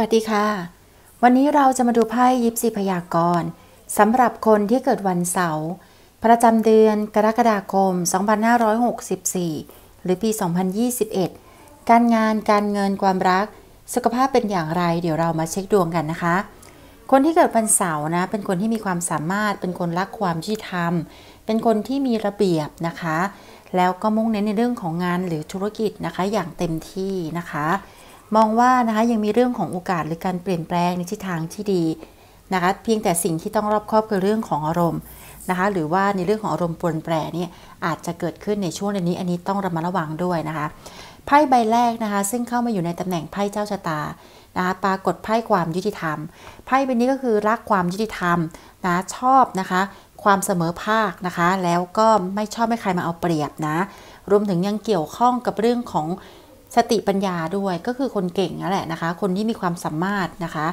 วัสดีค่ะวันนี้เราจะมาดูไพ่ยิปซีพยากรณ์สำหรับคนที่เกิดวันเสาร์ประจำเดือนกรกฎาคม 2564หรือปี 2021 การงานการเงินความรัก สุขภาพเป็นอย่างไร เดี๋ยวเรามาเช็คดวงกันนะคะ คนที่เกิดวันเสาร์นะ เป็นคนที่มีความสามารถเป็นคนรักความยุติธรรมเป็นคนที่มีระเบียบนะคะ แล้วก็มุ่งเน้นในเรื่องของงานหรือธุรกิจนะคะ อย่างเต็มที่นะคะมองว่านะคะยังมีเรื่องของโอกาสหรือการเปลี่ยนแปลงในทิศทางที่ดีนะคะเพียงแต่สิ่งที่ต้องรอบครอบคือเรื่องของอารมณ์นะคะหรือว่าในเรื่องของอารมณ์ปนแปรเนี่ยอาจจะเกิดขึ้นในช่วงเดือนนี้อันนี้ต้องระมัดระวังด้วยนะคะไพ่ใบแรกนะคะซึ่งเข้ามาอยู่ในตำแหน่งไพ่เจ้าชะตานะคะปรากฏไพ่ความยุติธรรมไพ่ใบนี้ก็คือรักความยุติธรรมนะชอบนะคะความเสมอภาคนะคะแล้วก็ไม่ชอบให้ใครมาเอาเปรียบนะรวมถึงยังเกี่ยวข้องกับเรื่องของสติปัญญาด้วยก็คือคนเก่งนั่นแหละนะคะ คนที่มีความสามารถนะคะ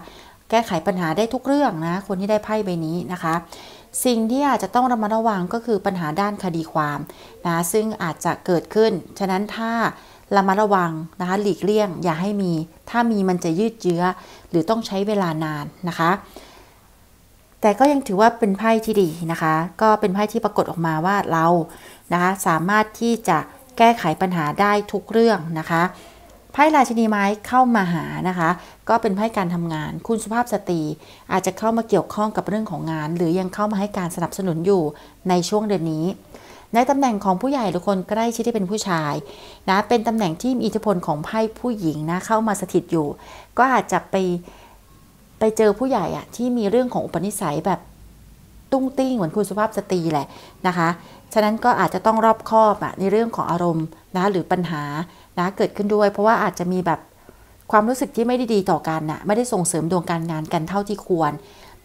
แก้ไขปัญหาได้ทุกเรื่องนะคนที่ได้ไพ่ใบนี้นะคะ สิ่งที่อาจจะต้องระมัดระวังก็คือปัญหาด้านคดีความนะซึ่งอาจจะเกิดขึ้นฉะนั้นถ้าระมัดระวังนะคะหลีกเลี่ยงอย่าให้มี ถ้ามีมันจะยืดเยื้อหรือต้องใช้เวลานานนะคะ แต่ก็ยังถือว่าเป็นไพ่ที่ดีนะคะ ก็เป็นไพ่ที่ปรากฏออกมาว่าเรานะคะสามารถที่จะแก้ไขปัญหาได้ทุกเรื่องนะคะไพ่ราชินีไม้เข้ามาหานะคะ ก็เป็นไพ่การทำงาน คุณสุภาพสตรี อาจจะเข้ามาเกี่ยวข้องกับเรื่องของงาน หรือยังเข้ามาให้การสนับสนุนอยู่ในช่วงเดือนนี้ ในตำแหน่งของผู้ใหญ่หรือคนใกล้ชิดที่เป็นผู้ชายนะ เป็นตำแหน่งที่มีอิทธิพล ของไพ่ผู้หญิงนะ เข้ามาสถิตอยู่ ก็อาจจะไปไปเจอผู้ใหญ่อะที่มีเรื่องของอุปนิสัยแบบตุ้งติ้งเหมือนคุณสุภาพสตรีแหละนะคะฉะนั้นก็อาจจะต้องรอบคอบอะในเรื่องของอารมณ์นะหรือปัญหานะเกิดขึ้นด้วย เพราะว่าอาจจะมีแบบความรู้สึกที่ไม่ได้ดีต่อกันนะไม่ได้ส่งเสริมดวง การงานกันเท่าที่ควร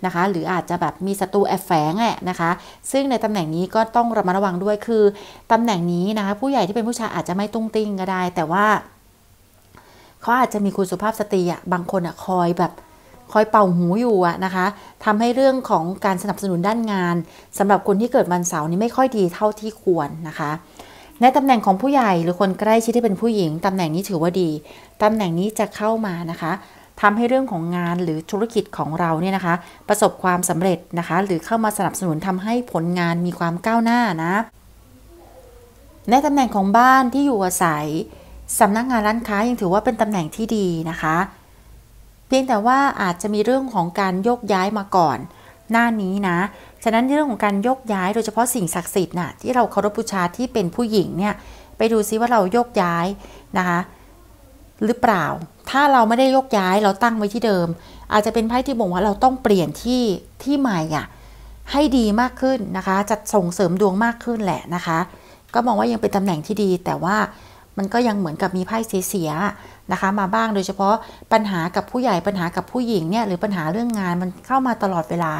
นะคะ หรืออาจจะแบบมีศัตรูแอบแฝงแหะนะคะ ซึ่งในตำแหน่งนี้ก็ต้องระมัดระวังด้วยคือตำแหน่งนี้นะคะ ผู้ใหญ่ที่เป็นผู้ชายอาจจะไม่ตุ้งติ้งก็ได้ แต่ว่าเขาอาจจะมีคุณสุภาพสตรีอะบางคนอะคอยแบบคอยเป่าหูอยู่อะนะคะทำให้เรื่องของการสนับสนุนด้านงานสำหรับคนที่เกิดวันเสาร์นี้ไม่ค่อยดีเท่าที่ควรนะคะ ในตำแหน่งของผู้ใหญ่หรือคนใกล้ชิดที่เป็นผู้หญิงตำแหน่งนี้ถือว่าดีตำแหน่งนี้จะเข้ามานะคะทำให้เรื่องของงานหรือธุรกิจของเราเนี่ยนะคะ ประสบความสำเร็จนะคะ หรือเข้ามาสนับสนุนทำให้ผลงานมีความก้าวหน้านะในตำแหน่งของบ้านที่อยู่อาศัยสำนักงานร้านค้ายังถือว่าเป็นตำแหน่งที่ดีนะคะพียงแต่ว่าอาจจะมีเรื่องของการยกย้ายมาก่อน หน้านี้นะฉะนั้นเรื่องของการยกย้ายโดยเฉพาะสิ่งศักดิ์สิทธิ์น่ะที่เราเคารพบูชาที่เป็นผู้หญิงเนี่ยไปดูซิว่าเรายกย้ายนะคะหรือเปล่า ถ้าเราไม่ได้ยกย้ายเราตั้งไว้ที่เดิม อาจจะเป็นไพ่ที่บอกว่าเราต้องเปลี่ยนที่ที่ใหม่อ่ะให้ดีมากขึ้นนะคะจะส่งเสริมดวงมากขึ้นแหละนะคะ ก็มองว่ายังเป็นตำแหน่งที่ดี แต่ว่ามันก็ยังเหมือนกับมีไพ่เสียนะคะมาบ้างโดยเฉพาะปัญหากับผู้ใหญ่ปัญหากับผู้หญิงเนี่ยหรือปัญหาเรื่องงาน มันเข้ามาตลอดเวลา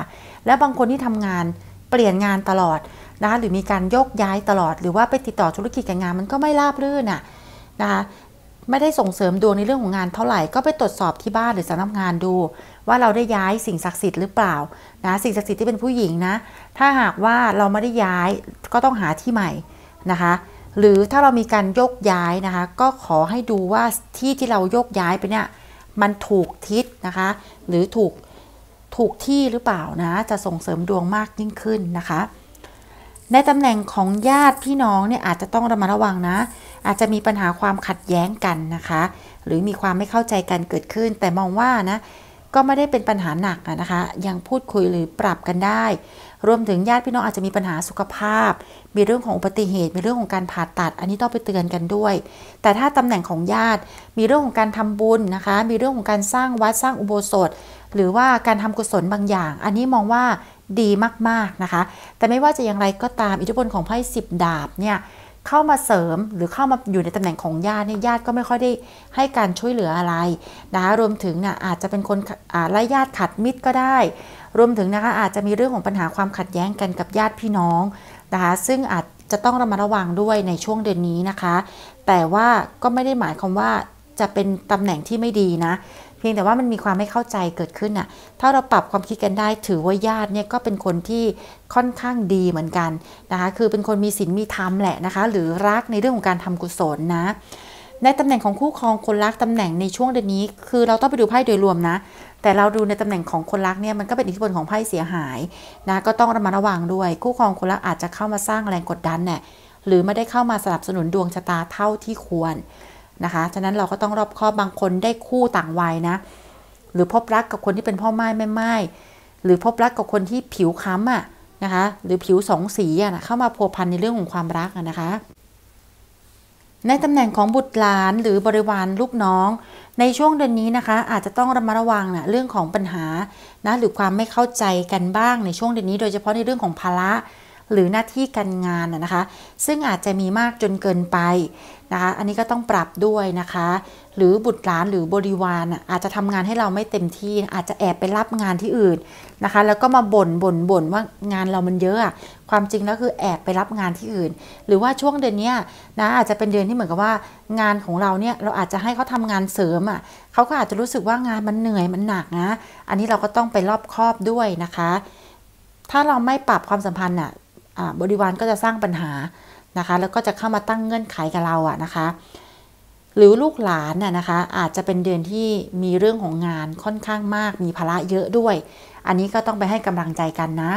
แล้วบางคนที่ทำงานเปลี่ยนงานตลอดนะคะหรือมีการโยกย้ายตลอดหรือว่าไปติดต่อธุรกิจกับงาน มันก็ไม่ราบรื่นอ่ะนะคะไม่ได้ส่งเสริมดวงในเรื่องของงาน เท่าไหร่ก็ไปตรวจสอบที่บ้านหรือสำนักงานดู ว่าเราได้ย้ายสิ่งศักดิ์สิทธิ์หรือเปล่า นะสิ่งศักดิ์สิทธิ์ที่เป็นผู้หญิงนะ ถ้าหากว่าเราไม่ได้ย้ายก็ต้องหาที่ใหม่นะคะหรือถ้าเรามีการโยกย้ายนะคะ ก็ขอให้ดูว่าที่ที่เราโยกย้ายไปเนี่ย มันถูกทิศนะคะ หรือถูกถูกที่หรือเปล่านะ จะส่งเสริมดวงมากยิ่งขึ้นนะคะ ในตำแหน่งของญาติพี่น้องเนี่ยอาจจะต้องระมัดระวังนะ อาจจะมีปัญหาความขัดแย้งกันนะคะ หรือมีความไม่เข้าใจกันเกิดขึ้น แต่มองว่านะก็ไม่ได้เป็นปัญหาหนักนะคะ ยังพูดคุยหรือปรับกันได้ รวมถึงญาติพี่น้องอาจจะมีปัญหาสุขภาพ มีเรื่องของ อุบัติเหตุมีเรื่องของการผ่าตัด อันนี้ต้องไปเตือนกันด้วย แต่ถ้าตำแหน่งของญาติมีเรื่องของการทำบุญนะคะ มีเรื่องของการสร้างวัดสร้างอุโบสถ หรือว่าการทำกุศลบางอย่าง อันนี้มองว่าดีมากๆนะคะ แต่ไม่ว่าจะอย่างไรก็ตามอิทธิพลของไพ่สิบดาบเนี่ยเข้ามาเสริมหรือเข้ามาอยู่ในตำแหน่งของญาติเนี่ยญาติก็ไม่ค่อยได้ให้การช่วยเหลืออะไร นะคะรวมถึงี่ะอาจจะเป็นคนอ่าไล่ญาติขัดมิตรก็ได้ รวมถึงนะคะอาจจะมีเรื่องของปัญหาความขัดแย้งกันกับญาติพี่น้องนะคะซึ่งอาจจะต้องระมัดระวังด้วยในช่วงเดือนนี้นะคะ แต่ว่าก็ไม่ได้หมายความว่าจะเป็นตำแหน่งที่ไม่ดีนะพียงแต่ว่ามันมีความไม่เข้าใจเกิดขึ้นอะถ้าเราปรับความคิดกันได้ ถือว่าญาติเนี่ยก็เป็นคนที่ค่อนข้างดีเหมือนกันนะคะ คือเป็นคนมีศีลมีธรรมแหละนะคะ หรือรักในเรื่องของการทำกุศลนะ ในตำแหน่งของคู่ครองคนรักตำแหน่งในช่วงเดือนนี้คือเราต้องไปดูไพ่โดยรวมนะ แต่เราดูในตำแหน่งของคนรักเนี่ยมันก็เป็นอิทธิพลของไพ่เสียหายนะก็ต้องระมัดระวังด้วยคู่ครองคนรักอาจจะเข้ามาสร้างแรงกดดันเนี่ยหรือไม่ได้เข้ามาสนับสนุนดวงชะตาเท่าที่ควรนะคะฉะนั้นเราก็ต้องรอบคอบบางคนได้คู่ต่างวัยนะหรือพบรักกับคนที่เป็นพ่อไม้แม่ไม้หรือพบรักกับคนที่ผิวค้ำอ่ะ นะคะ หรือผิวสองสีอ่ะเข้ามาพัวพันในเรื่องของความรักนะคะ ในตำแหน่งของบุตรหลานหรือบริวารลูกน้องในช่วงเดือนนี้นะคะอาจจะต้องระมัดระวังนะเรื่องของปัญหานะหรือความไม่เข้าใจกันบ้างในช่วงเดือนนี้ โดยเฉพาะในเรื่องของภาระหรือหน้าที่การงานนะคะ ซึ่งอาจจะมีมากจนเกินไปนะคะอันนี้ก็ต้องปรับด้วยนะคะ หรือบุตรหลานหรือบริวารอาจจะทำงานให้เราไม่เต็มที่ อาจจะแอบไปรับงานที่อื่นนะคะ แล้วก็มาบน่นบน่นบ่นว่างานเรามันเยอะ ความจริงแล้วคือแอบไปรับงานที่อื่น หรือว่าช่วงเดือนนี้นะอาจจะเป็นเดือนที่เหมือนกับว่า งานของเราเนี่ยเราอาจจะให้เขาทำงานเสริมอ่ะเขาก็อาจจะรู้สึกว่างานมันเหนื่อยมันหนักนะอันนี้เราก็ต้องไปรอบครอบด้วยนะคะ ถ้าเราไม่ปรับความสัมพันธ์อ่ะบริวารก็จะสร้างปัญหานะคะ แล้วก็จะเข้ามาตั้งเงื่อนไขกับเราอะนะคะ หรือลูกหลานน่ะนะคะ อาจจะเป็นเดือนที่มีเรื่องของงานค่อนข้างมากมีภาระเยอะด้วย อันนี้ก็ต้องไปให้กำลังใจกันนะ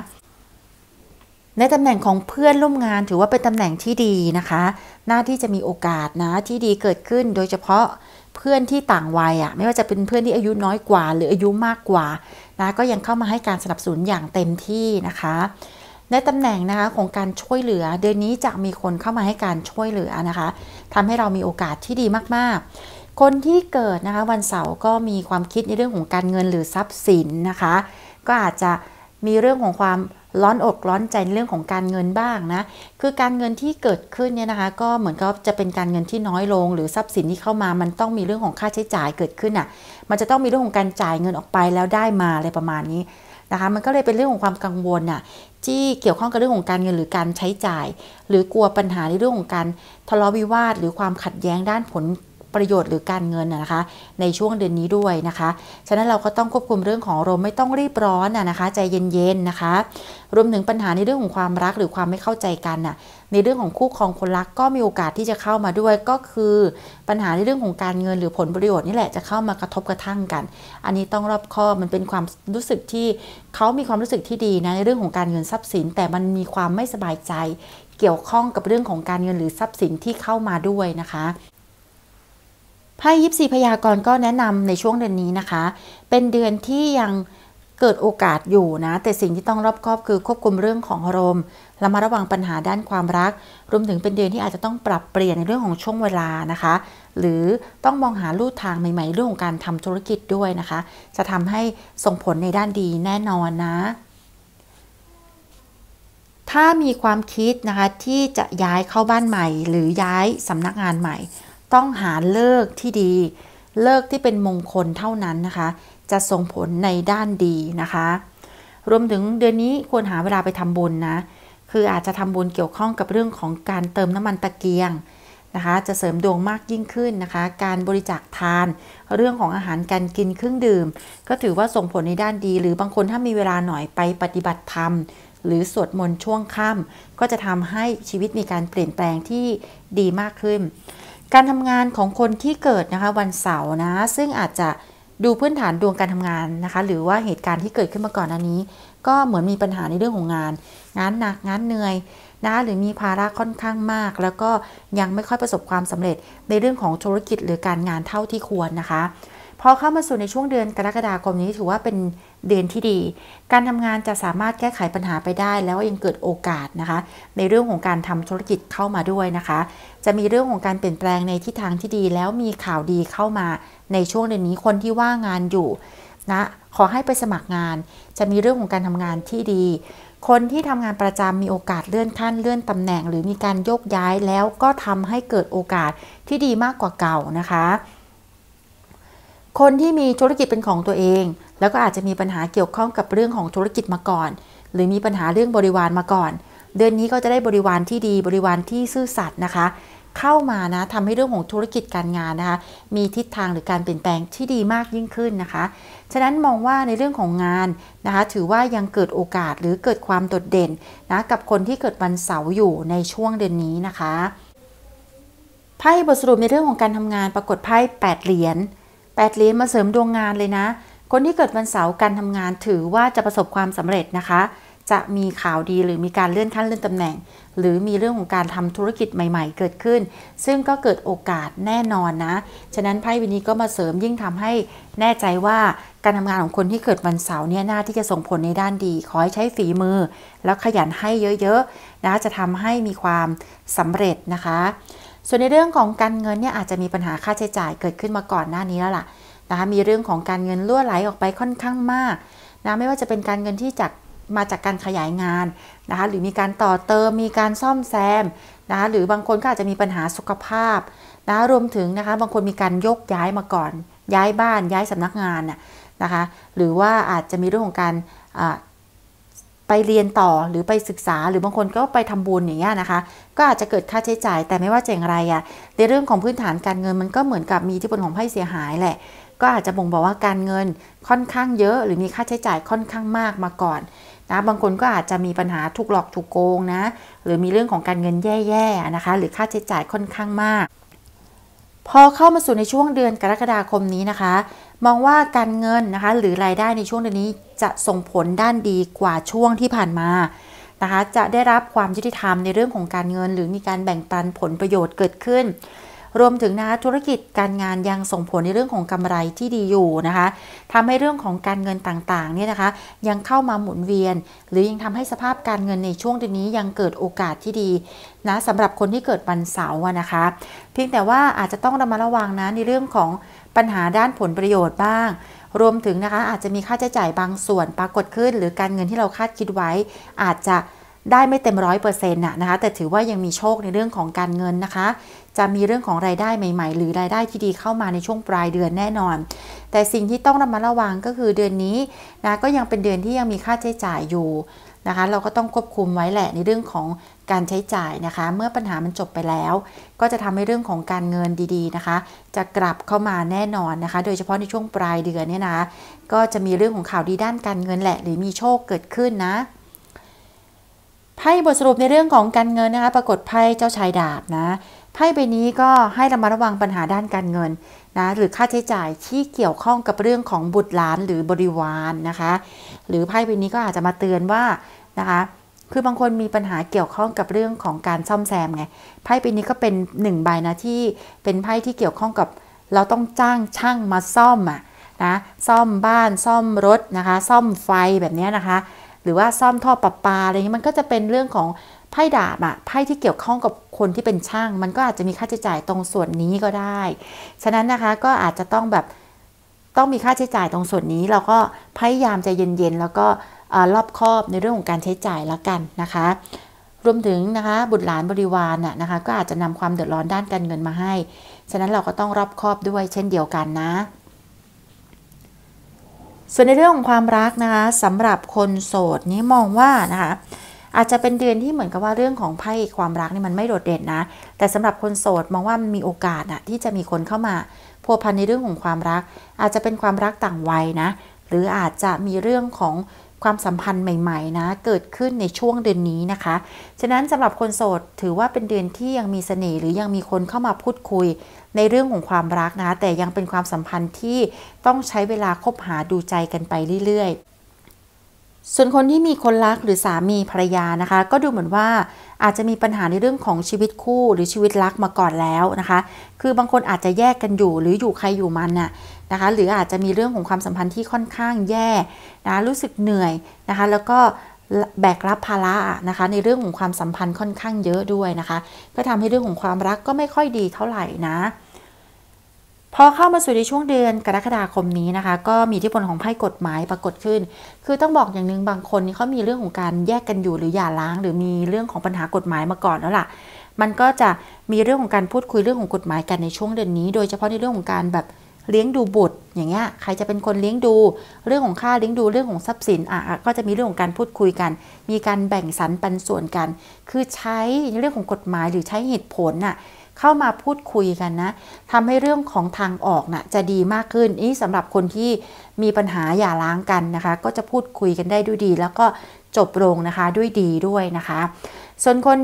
ในตำแหน่งของเพื่อนร่วมงานถือว่าเป็นตำแหน่งที่ดีนะคะ หน้าที่จะมีโอกาสนะ ที่ดีเกิดขึ้นโดยเฉพาะเพื่อนที่ต่างวัยอะไม่ว่าจะเป็นเพื่อนที่อายุน้อยกว่า หรืออายุมากกว่านะก็ยังเข้ามาให้การสนับสนุนอย่างเต็มที่นะคะในตำแหน่งนะคะ ของการช่วยเหลือ เดือนนี้จะมีคนเข้ามาให้การช่วยเหลือนะคะทำให้เรามีโอกาสที่ดีมากๆ คนที่เกิดนะคะวันเสาร์ก็มีความคิดในเรื่องของการเงินหรือทรัพย์สินนะคะ ก็อาจจะมีเรื่องของความร้อนอกร้อนใจในเรื่องของการเงินบ้างนะ คือการเงินที่เกิดขึ้นเนี่ยนะคะ ก็เหมือนกับจะเป็นการเงินที่น้อยลงหรือทรัพย์สินที่เข้ามา มันต้องมีเรื่องของค่าใช้จ่ายเกิดขึ้นอ่ะมันจะต้องมีเรื่องของการจ่ายเงินออกไปแล้วได้มาอะไรประมาณนี้นะคะ มันก็เลยเป็นเรื่องของความกังวลอ่ะที่เกี่ยวข้องกับเรื่องของการเงินหรือการใช้จ่ายหรือกลัวปัญหา ในเรื่องของการทะเลาะวิวาทหรือความขัดแย้งด้านผลประโยชน์หรือการเงินนะคะ ในช่วงเดือนนี้ด้วยนะคะ ฉะนั้นเราก็ต้องควบคุมเรื่องของอารมณ์ไม่ต้องรีบร้อนนะคะใจเย็นๆนะคะ รวมถึงปัญหาในเรื่องของความรักหรือความไม่เข้าใจกันน่ะ ในเรื่องของคู่ครองคนรักก็มีโอกาสที่จะเข้ามาด้วย ก็คือปัญหาในเรื่องของการเงินหรือผลประโยชน์นี่แหละจะเข้ามากระทบกระทั่งกัน อันนี้ต้องรอบคอบมันเป็นความรู้สึกที่เขามีความรู้สึกที่ดีนะในเรื่องของการเงินทรัพย์สิน แต่มันมีความไม่สบายใจ เกี่ยวข้องกับเรื่องของการเงินหรือทรัพย์สินที่เข้ามาด้วยนะคะไพ่ยิปซีพยากรณ์ก็แนะนำในช่วงเดือนนี้นะคะ เป็นเดือนที่ยังเกิดโอกาสอยู่นะ แต่สิ่งที่ต้องรอบคอบคือควบคุมเรื่องของอารมณ์ระมัดระวังปัญหาด้านความรัก รวมถึงเป็นเดือนที่อาจจะต้องปรับเปลี่ยนในเรื่องของช่วงเวลานะคะ หรือต้องมองหาลู่ทางใหม่ๆเรื่องของการทำธุรกิจด้วยนะคะ จะทำให้ส่งผลในด้านดีแน่นอนนะ ถ้ามีความคิดนะคะที่จะย้ายเข้าบ้านใหม่ หรือย้ายสำนักงานใหม่ต้องหาเลิกที่ดี เลิกที่เป็นมงคลเท่านั้นนะคะ จะส่งผลในด้านดีนะคะ รวมถึงเดือนนี้ควรหาเวลาไปทำบุญนะ คืออาจจะทำบุญเกี่ยวข้องกับเรื่องของการเติมน้ำมันตะเกียงนะคะ จะเสริมดวงมากยิ่งขึ้นนะคะ การบริจาคทาน เรื่องของอาหารการกินเครื่องดื่ม ก็ถือว่าส่งผลในด้านดี หรือบางคนถ้ามีเวลาหน่อยไปปฏิบัติธรรม หรือสวดมนต์ช่วงค่ำก็จะทำให้ชีวิตมีการเปลี่ยนแปลงที่ดีมากขึ้นการทำงานของคนที่เกิดนะคะ วันเสาร์นะ ซึ่งอาจจะดูพื้นฐานดวงการทำงานนะคะ หรือว่าเหตุการณ์ที่เกิดขึ้นมาก่อนอันนี้ ก็เหมือนมีปัญหาในเรื่องของงาน งานหนักงานเหนื่อย นะ หรือมีภาระค่อนข้างมาก แล้วก็ยังไม่ค่อยประสบความสำเร็จในเรื่องของธุรกิจ หรือการงานเท่าที่ควรนะคะพอเข้ามาสู่ในช่วงเดือนกรกฎาคมนี้ถือว่าเป็นเดือนที่ดี การทำงานจะสามารถแก้ไขปัญหาไปได้ แล้วยังเกิดโอกาสนะคะ ในเรื่องของการทำธุรกิจเข้ามาด้วยนะคะ จะมีเรื่องของการเปลี่ยนแปลงในทิศทางที่ดี แล้วมีข่าวดีเข้ามาในช่วงเดือนนี้คนที่ว่างงานอยู่นะ ขอให้ไปสมัครงาน จะมีเรื่องของการทำงานที่ดี คนที่ทำงานประจำมีโอกาสเลื่อนขั้นเลื่อนตำแหน่งหรือมีการโยกย้ายแล้วก็ทำให้เกิดโอกาสที่ดีมากกว่าเก่านะคะคนที่มีธุรกิจเป็นของตัวเอง แล้วก็อาจจะมีปัญหาเกี่ยวข้องกับเรื่องของธุรกิจมาก่อน หรือมีปัญหาเรื่องบริวารมาก่อน เดือนนี้ก็จะได้บริวารที่ดีบริวารที่ซื่อสัตย์นะคะ เข้ามานะทำให้เรื่องของธุรกิจการงาน นะคะมีทิศทางหรือการเปลี่ยนแปลงที่ดีมากยิ่งขึ้นนะคะ ฉะนั้นมองว่าในเรื่องของงานนะคะถือว่ายังเกิดโอกาสหรือเกิดความโดดเด่นนะกับคนที่เกิดวันเสาร์อยู่ในช่วงเดือนนี้นะคะไพ่บทสรุปในเรื่องของการทำงานปรากฏไพ่8เหรียญแปดเหรียญมาเสริมดวงงานเลยนะ คนที่เกิดวันเสาร์การทำงานถือว่าจะประสบความสำเร็จนะคะ จะมีข่าวดีหรือมีการเลื่อนขั้นเลื่อนตำแหน่ง หรือมีเรื่องของการทำธุรกิจใหม่ ๆ เกิดขึ้น ซึ่งก็เกิดโอกาสแน่นอนนะ ฉะนั้นไพ่วินี้ก็มาเสริมยิ่งทำให้แน่ใจว่าการทำงานของคนที่เกิดวันเสาร์เนี่ยน่าที่จะส่งผลในด้านดีขอให้ใช้ฝีมือ แล้วขยันให้เยอะๆนะจะทำให้มีความสำเร็จนะคะส่วนในเรื่องของการเงินเนี่ยอาจจะมีปัญหาค่าใช้จ่ายเกิดขึ้นมาก่อนหน้านี้แล้วล่ะนะคะมีเรื่องของการเงินล่วไหลออกไปค่อนข้างมากนะไม่ว่าจะเป็นการเงินที่จากมาจากการขยายงานนะคะหรือมีการต่อเติมมีการซ่อมแซมนะคะหรือบางคนก็อาจจะมีปัญหาสุขภาพนะรวมถึงนะคะบางคนมีการยกย้ายมาก่อน ย้ายบ้าน ย้ายสำนักงานนะคะ หรือว่าอาจจะมีเรื่องของการไปเรียนต่อหรือไปศึกษา หรือบางคนก็ไปทำบุญอย่างเงี้ยนะคะ ก็อาจจะเกิดค่าใช้จ่ายแต่ไม่ว่าจะอย่างไรอะในเรื่องของพื้นฐานการเงินมันก็เหมือนกับมีที่ผลของไพ่เสียหายแหละ ก็อาจจะบ่งบอกว่าการเงินค่อนข้างเยอะ หรือมีค่าใช้จ่ายค่อนข้างมากมาก่อน นะ บางคนก็อาจจะมีปัญหาถูกหลอกถูกโกงนะ หรือมีเรื่องของการเงินแย่ๆนะคะ หรือค่าใช้จ่ายค่อนข้างมาก พอเข้ามาสู่ในช่วงเดือนกรกฎาคมนี้นะคะมองว่าการเงินนะคะหรือรายได้ในช่วงเดือนนี้จะส่งผลด้านดีกว่าช่วงที่ผ่านมานะคะ จะได้รับความยุติธรรมในเรื่องของการเงิน หรือมีการแบ่งปันผลประโยชน์เกิดขึ้น รวมถึงนะธุรกิจการงานยังส่งผลในเรื่องของกำไรที่ดีอยู่นะคะทำให้เรื่องของการเงินต่างๆเนี่ยนะคะยังเข้ามาหมุนเวียน หรือยังทำให้สภาพการเงินในช่วงเดือนนี้ยังเกิดโอกาสที่ดี นะสำหรับคนที่เกิดวันเสาร์นะคะเพียงแต่ว่าอาจจะต้องระมัดระวังนะในเรื่องของปัญหาด้านผลประโยชน์บ้าง รวมถึงนะคะ อาจจะมีค่าใช้จ่ายบางส่วน ปรากฏขึ้น หรือการเงินที่เราคาดคิดไว้ อาจจะได้ไม่เต็มร้อยเปอร์เซ็นต์นะคะ แต่ถือว่ายังมีโชคในเรื่องของการเงินนะคะ จะมีเรื่องของรายได้ใหม่ๆ หรือรายได้ที่ดีเข้ามาในช่วงปลายเดือนแน่นอน แต่สิ่งที่ต้องระมัดระวังก็คือเดือนนี้นะก็ยังเป็นเดือนที่ยังมีค่าใช้จ่ายอยู่นะคะเราก็ต้องควบคุมไว้แหละในเรื่องของการใช้จ่ายนะคะ เมื่อปัญหามันจบไปแล้วก็จะทำให้เรื่องของการเงินดีๆนะคะ จะกลับเข้ามาแน่นอนนะคะโดยเฉพาะในช่วงปลายเดือนเนี่ยนะ ก็จะมีเรื่องของข่าวดีด้านการเงินแหละ หรือมีโชคเกิดขึ้นนะไพ่บทสรุปในเรื่องของการเงินนะคะปรากฏไพ่เจ้าชายดาบนะไพ่ใบนี้ก็ให้ระมัดระวังปัญหาด้านการเงินนะหรือค่าใช้จ่ายที่เกี่ยวข้องกับเรื่องของบุตรหลานหรือบริวารนนะคะ หรือไพ่ใบนี้ก็อาจจะมาเตือนว่านะคะ คือ บางคนมีปัญหาเกี่ยวข้องกับเรื่องของการซ่อมแซม ไงไพ่ใบนี้ก็เป็นหนึ่งใบ นะ ที่เป็น ไพ่ที่เกี่ยวข้องกับเราต้องจ้างช่างมาซ่อมอ่ะนะซ่อมบ้านซ่อมรถนะคะ ซ่อมไฟแบบนี้นะคะ หรือว่าซ่อมท่อประปาอะไรนี้มันก็จะเป็นเรื่องของไพ่ดาบอะไพ่ที่เกี่ยวข้องกับคนที่เป็นช่าง มันก็อาจจะมีค่าใช้จ่ายตรงส่วนนี้ก็ได้ ฉะนั้นนะคะก็อาจจะต้องแบบต้องมีค่าใช้จ่ายตรงส่วนนี้ เราก็พยายามใจเย็นๆแล้วก็รอบคอบในเรื่องของการใช้จ่ายแล้วกันนะคะ รวมถึงนะคะบุตรหลานบริวารน่ะนะคะ ก็อาจจะนำความเดือดร้อนด้านการเงินมาให้ ฉะนั้นเราก็ต้องรอบคอบด้วยเช่นเดียวกันนะ ส่วนในเรื่องของความรักนะคะสำหรับคนโสดนี้มองว่านะคะอาจจะเป็นเดือนที่เหมือนกับว่าเรื่องของไพ่ความรักนี่มันไม่โดดเด่นนะ แต่สำหรับคนโสดมองว่ามันมีโอกาสอะที่จะมีคนเข้ามาพัวพันในเรื่องของความรัก อาจจะเป็นความรักต่างวัยนะ หรืออาจจะมีเรื่องของความสัมพันธ์ใหม่ๆนะ เกิดขึ้นในช่วงเดือนนี้นะคะ ฉะนั้นสำหรับคนโสดถือว่าเป็นเดือนที่ยังมีเสน่ห์หรือยังมีคนเข้ามาพูดคุยในเรื่องของความรักนะ แต่ยังเป็นความสัมพันธ์ที่ต้องใช้เวลาคบหาดูใจกันไปเรื่อยๆส่วนคนที่มีคนรักหรือสามีภรรยานะคะก็ดูเหมือนว่าอาจจะมีปัญหาในเรื่องของชีวิตคู่หรือชีวิตรักมาก่อนแล้วนะคะ คือบางคนอาจจะแยกกันอยู่หรืออยู่ใครอยู่มันน่ะนะคะ หรืออาจจะมีเรื่องของความสัมพันธ์ที่ค่อนข้างแย่นะรู้สึกเหนื่อยนะคะ แล้วก็แบกรับภาระนะคะ ในเรื่องของความสัมพันธ์ค่อนข้างเยอะด้วยนะคะ ก็ทำให้เรื่องของความรักก็ไม่ค่อยดีเท่าไหร่นะพอเข้ามาสู่ในช่วงเดือนกรกฎาคมนี้นะคะ ก็มีที่ผลของไพ่กฎหมายปรากฏขึ้น คือต้องบอกอย่างหนึ่งบางคนนี่เขามีเรื่องของการแยกกันอยู่หรือหย่าร้าง หรือมีเรื่องของปัญหากฎหมายมาก่อนแล้วล่ะ มันก็จะมีเรื่องของการพูดคุยเรื่องของกฎหมายกันในช่วงเดือนนี้ โดยเฉพาะในเรื่องของการแบบเลี้ยงดูบุตร อย่างเงี้ยใครจะเป็นคนเลี้ยงดู เรื่องของค่าเลี้ยงดูเรื่องของทรัพย์สินอ่ะก็จะมีเรื่องของการพูดคุยกัน มีการแบ่งสรรปันส่วนกัน คือใช้เรื่องของกฎหมายหรือใช้เหตุผลน่ะเข้ามาพูดคุยกันนะทำให้เรื่องของทางออกนะ่ะจะดีมากขึ้นนี่สำหรับคนที่มีปัญหาอย่าล้างกันนะคะ ก็จะพูดคุยกันได้ด้วย ดี แล้วก็จบลงนะคะ ด้วยดีด้วยนะคะ ส่วนคน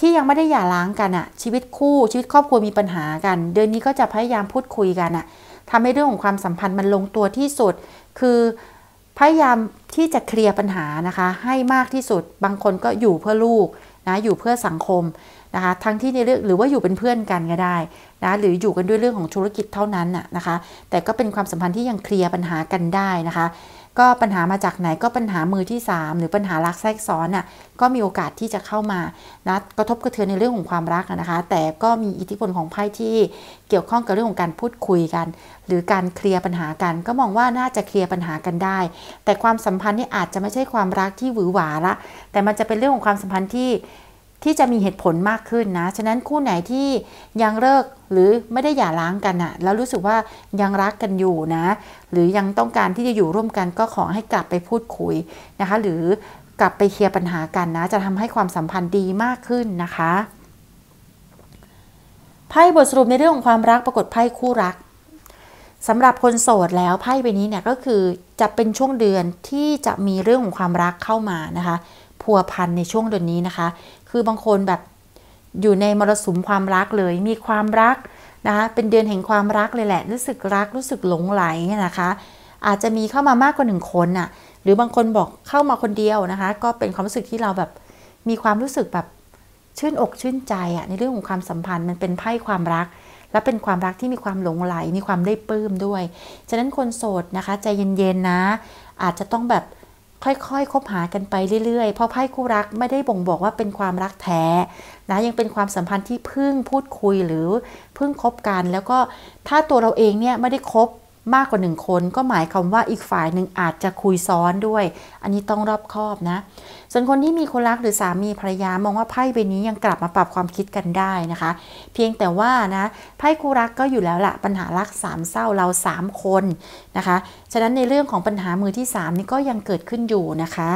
ที่ยังไม่ได้อย่าล้างกันอะชีวิตคู่ชีวิตครอบครัวมีปัญหากัน เดือนนี้ก็จะพยายามพูดคุยกันอะทำให้เรื่องของความสัมพันธ์มันลงตัวที่สุด คือพยายามที่จะเคลียร์ปัญหานะคะให้มากที่สุด บางคนก็อยู่เพื่อลูกนะอยู่เพื่อสังคมนะคะทั้งที่ในเรื่องหรือว่าอยู่เป็นเพื่อนกันก็ได้นะหรืออยู่กันด้วยเรื่องของธุรกิจเท่านั้นนะนะคะ แต่ก็เป็นความสัมพันธ์ที่ยังเคลียร์ปัญหากันได้นะคะ ก็ปัญหามาจากไหนก็ปัญหามือที่ 3 หรือปัญหารักแทรกซ้อนน่ะก็มีโอกาสที่จะเข้ามานะกระทบกระเทือนในเรื่องของความรักนะคะ แต่ก็มีอิทธิพลของไพ่ที่เกี่ยวข้องกับเรื่องของการพูดคุยกัน หรือการเคลียร์ปัญหากัน ก็มองว่าน่าจะเคลียร์ปัญหากันได้ แต่ความสัมพันธ์นี่อาจจะไม่ใช่ความรักที่หวือหวาละ แต่มันจะเป็นเรื่องของความสัมพันธ์ที่ที่จะมีเหตุผลมากขึ้นนะ ฉะนั้นคู่ไหนที่ยังเลิกหรือไม่ได้หย่าร้างกันอะแล้วรู้สึกว่ายังรักกันอยู่ นะ หรือยังต้องการที่จะอยู่ร่วมกันก็ขอให้กลับไปพูดคุยนะคะหรือกลับไปเคลียร์ปัญหากันนะ จะทำให้ความสัมพันธ์ดีมากขึ้นนะคะไพ่บทสรุปในเรื่องของความรักปรากฏไพ่คู่รักสำหรับคนโสดแล้วไพ่ใบนี้เนี่ยก็คือจะเป็นช่วงเดือนที่จะมีเรื่องของความรักเข้ามานะคะพัวพันในช่วงเดือนนี้นะคะ คือบางคนแบบอยู่ใน มรสุมความรักเลย มีความรักนะคะเป็นเดือนแห่งความรักเลยแหละ รู้สึกรัก รู้สึกหลงไหลนะคะ อาจจะมีเข้ามามากกว่าหนึ่งคนน่ะ หรือบางคนบอกเข้ามาคนเดียวนะคะ ก็เป็นความรู้สึกที่เราแบบมีความรู้สึกแบบชื่นอกชื่นใจอะในเรื่องของความสัมพันธ์มันเป็นไพ่ความรัก และเป็นความรักที่มีความหลงไหล มีความได้ปลื้มด้วย ฉะนั้นคนโสดนะคะใจเย็นๆนะ อาจจะต้องแบบค่อยๆ คบหากันไปเรื่อยๆ เพราะไพ่คู่รักไม่ได้บ่งบอกว่าเป็นความรักแท้นะยังเป็นความสัมพันธ์ที่เพิ่งพูดคุยหรือเพิ่งคบกัน แล้วก็ถ้าตัวเราเองเนี่ยไม่ได้คบมากกว่าหนึ่งคน ก็หมายความว่าอีกฝ่ายหนึ่งอาจจะคุยซ้อนด้วย อันนี้ต้องรอบคอบนะส่วนคนที่มีคนรักหรือสามีภรรยามองว่าไพ่ใบนี้ยังกลับมาปรับความคิดกันได้นะคะ เพียงแต่ว่านะไพ่คู่รักก็อยู่แล้วละปัญหารักสามเศร้าเรา 3 คนนะคะฉะนั้นในเรื่องของปัญหามือที่3นี่ก็ยังเกิดขึ้นอยู่นะคะ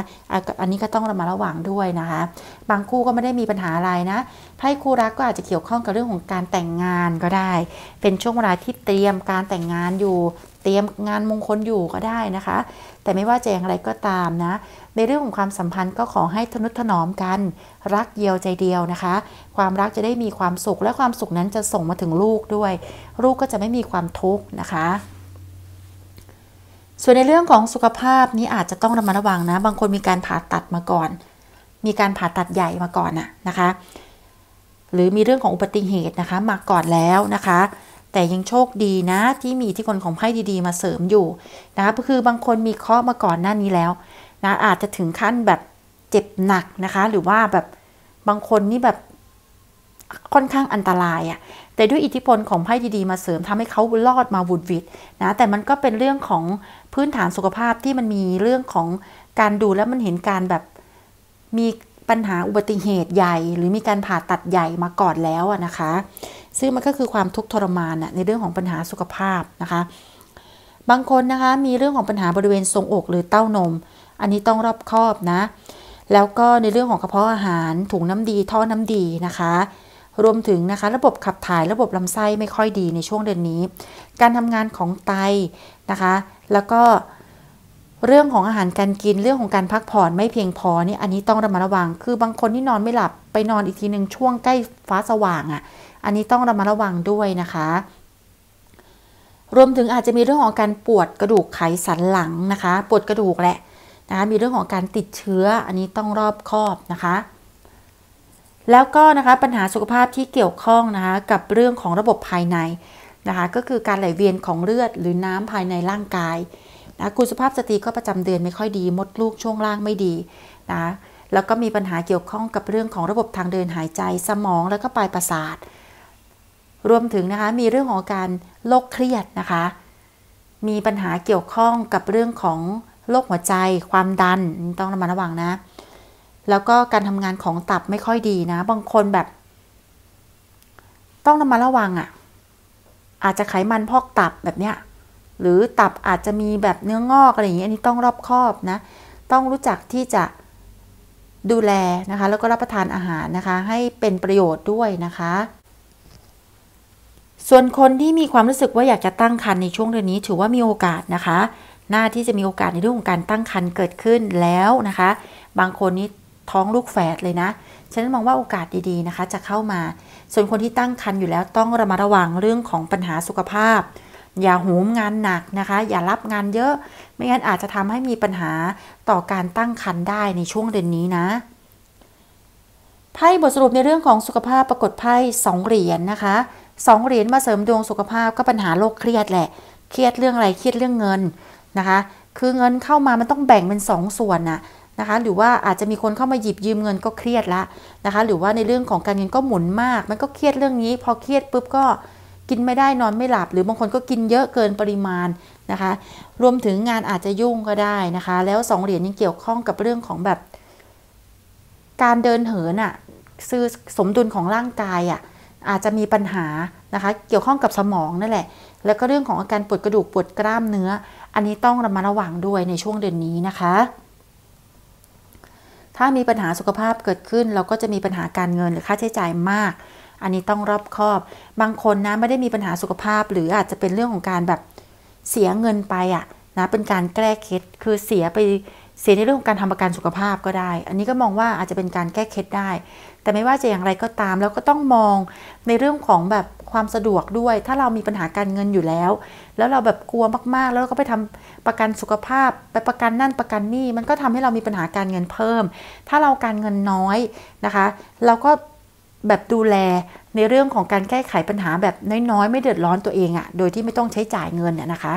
อันนี้ก็ต้องระมัดระวังด้วยนะคะ บางคู่ก็ไม่ได้มีปัญหาอะไรนะ ไพ่คู่รักก็อาจจะเกี่ยวข้องกับเรื่องของการแต่งงานก็ได้ เป็นช่วงเวลาที่เตรียมการแต่งงานอยู่ เตรียมงานมงคลอยู่ก็ได้นะคะ แต่ไม่ว่าจะอย่างไรก็ตามนะในเรื่องของความสัมพันธ์ก็ขอให้ทนุถนอมกัน รักเดียวใจเดียวนะคะ ความรักจะได้มีความสุขและความสุขนั้นจะส่งมาถึงลูกด้วยลูกก็จะไม่มีความทุกข์นะคะ ส่วนในเรื่องของสุขภาพนี้อาจจะต้องระมัดระวังนะ บางคนมีการผ่าตัดมาก่อน มีการผ่าตัดใหญ่มาก่อนนะนะคะ หรือมีเรื่องของอุบัติเหตุนะคะมาก่อนแล้วนะคะ แต่ยังโชคดีนะที่มีที่คนของไพ่ดีๆมาเสริมอยู่นะคะก็คือบางคนมีเคราะห์มาก่อนหน้านี้แล้วนะอาจจะถึงขั้นแบบเจ็บหนักนะคะ หรือว่าแบบบางคนนี่แบบค่อนข้างอันตรายอะ่ะแต่ด้วยอิทธิพลของไพ่ดี ๆ มาเสริมทำให้เขารอดมาวุดวิดนะแต่มันก็เป็นเรื่องของพื้นฐานสุขภาพที่มันมีเรื่องของการดูแล้วมันเห็นการแบบมีปัญหาอุบัติเหตุใหญ่ หรือมีการผ่าตัดใหญ่มาก่อนแล้วนะคะ ซึ่งมันก็คือความทุกข์ทรมานในเรื่องของปัญหาสุขภาพนะคะ บางคนนะคะมีเรื่องของปัญหาบริเวณทรงอก หรือเต้านมอันนี้ต้องรอบคอบนะ แล้วก็ในเรื่องของกระเพาะอาหารถุงน้ำดีท่อน้ำดีนะคะ รวมถึงนะคะระบบขับถ่ายระบบลำไส้ไม่ค่อยดีในช่วงเดือนนี้ การทำงานของไตนะคะ แล้วก็เรื่องของอาหารการกินเรื่องของการพักผ่อนไม่เพียงพอเนี่ย อันนี้ต้องระมัดระวัง คือบางคนที่นอนไม่หลับไปนอนอีกทีหนึ่งช่วงใกล้ฟ้าสว่างอะ่ะ อันนี้ต้องระมัดระวังด้วยนะคะ รวมถึงอาจจะมีเรื่องของการปวดกระดูกไขสันหลังนะคะ ปวดกระดูกแหละนะคะมีเรื่องของการติดเชื้อ อันนี้ต้องรอบคอบนะคะ แล้วก็นะคะปัญหาสุขภาพที่เกี่ยวข้องนะคะ กับเรื่องของระบบภายในนะคะก็คือการไหลเวียนของเลือด หรือน้ำภายในร่างกายนะคุณสุภาพสตรีก็ประจำเดือนไม่ค่อยดีมดลูกช่วงล่างไม่ดีนะแล้วก็มีปัญหาเกี่ยวข้องกับเรื่องของระบบทางเดินหายใจสมองแล้วก็ปลายประสาท รวมถึงนะคะมีเรื่องของการโรคเครียดนะคะ มีปัญหาเกี่ยวข้องกับเรื่องของโรคหัวใจความดันต้องระมัดระวังนะ แล้วก็การทำงานของตับไม่ค่อยดีนะบางคนแบบ ต้องระมัดระวังอะ่ะอาจจะไขมันพอกตับแบบเนี้ยหรือตับอาจจะมีแบบเนื้องอกอะไรอย่างนี้อันนี้ต้องรอบคอบนะ ต้องรู้จักที่จะดูแลนะคะ แล้วก็รับประทานอาหารนะคะ ให้เป็นประโยชน์ด้วยนะคะ ส่วนคนที่มีความรู้สึกว่าอยากจะตั้งครรภ์นในช่วงเดือนนี้ ถือว่ามีโอกาสนะคะหน้าที่จะมีโอกาสในเรื่องของการตั้งครรภ์เกิดขึ้นแล้วนะคะ บางคนนี้ท้องลูกแฝดเลยนะ ฉะนั้นมองว่าโอกาสดีๆนะคะ จะเข้ามา ส่วนคนที่ตั้งครรภ์อยู่แล้วต้องระมัดระวังเรื่องของปัญหาสุขภาพ อย่าหูมงานหนักนะคะ อย่ารับงานเยอะ ไม่งั้นอาจจะทำให้มีปัญหาต่อการตั้งครรภ์ได้ในช่วงเดือนนี้นะ ไพ่บทสรุปในเรื่องของสุขภาพปรากฏไพ่สองเหรียญนนะคะสองเหรียญมาเสริมดวงสุขภาพก็ปัญหาโรคเครียดแหละ เครียดเรื่องอะไรเครียดเรื่องเงินนะคะคือเงินเข้ามามันต้องแบ่งเป็น2สส่วนนะนะคะหรือว่าอาจจะมีคนเข้ามาหยิบยืมเงินก็เครียดละนะคะหรือว่าในเรื่องของการเงินก็หมุนมากมันก็เครียดเรื่องนี้พอเครียดปุ๊บก็กินไม่ได้นอนไม่หลับ หรือบางคนก็กินเยอะเกินปริมาณนะคะรวมถึงงานอาจจะยุ่งก็ได้นะคะแล้ว2เหรียญยังเกี่ยวข้องกับเรื่องของแบบการเดินเหินอะซื้อสมดุลของร่างกายอ่ะอาจจะมีปัญหานะคะเกี่ยวข้องกับสมองนั่นแหละ แล้วก็เรื่องของอาการปวดกระดูกปวดกล้ามเนื้ออันนี้ต้องระมัดระวังด้วยในช่วงเดือนนี้นะคะ ถ้ามีปัญหาสุขภาพเกิดขึ้นเราก็จะมีปัญหาการเงินหรือค่าใช้จ่ายมาก อันนี้ต้องรอบคอบ บางคนนะไม่ได้มีปัญหาสุขภาพ หรืออาจจะเป็นเรื่องของการแบบเสียเงินไปอะนะเป็นการแก้เคล็ดคือเสียไปเสียในเรื่องของการทำประกันสุขภาพก็ได้ อันนี้ก็มองว่าอาจจะเป็นการแก้เคล็ดได้ แต่ไม่ว่าจะอย่างไรก็ตามแล้วก็ต้องมองในเรื่องของแบบความสะดวกด้วย ถ้าเรามีปัญหาการเงินอยู่แล้ว แล้วเราแบบกลัวมากๆ แล้วเราก็ไปทำประกันสุขภาพไปประกันนั่นประกันนี่มันก็ทำให้เรามีปัญหาการเงินเพิ่ม ถ้าเราการเงินน้อยนะคะ เราก็แบบดูแลในเรื่องของการแก้ไขปัญหาแบบน้อยๆไม่เดือดร้อนตัวเองอะ่ะโดยที่ไม่ต้องใช้จ่ายเงินเนี่ยนะคะ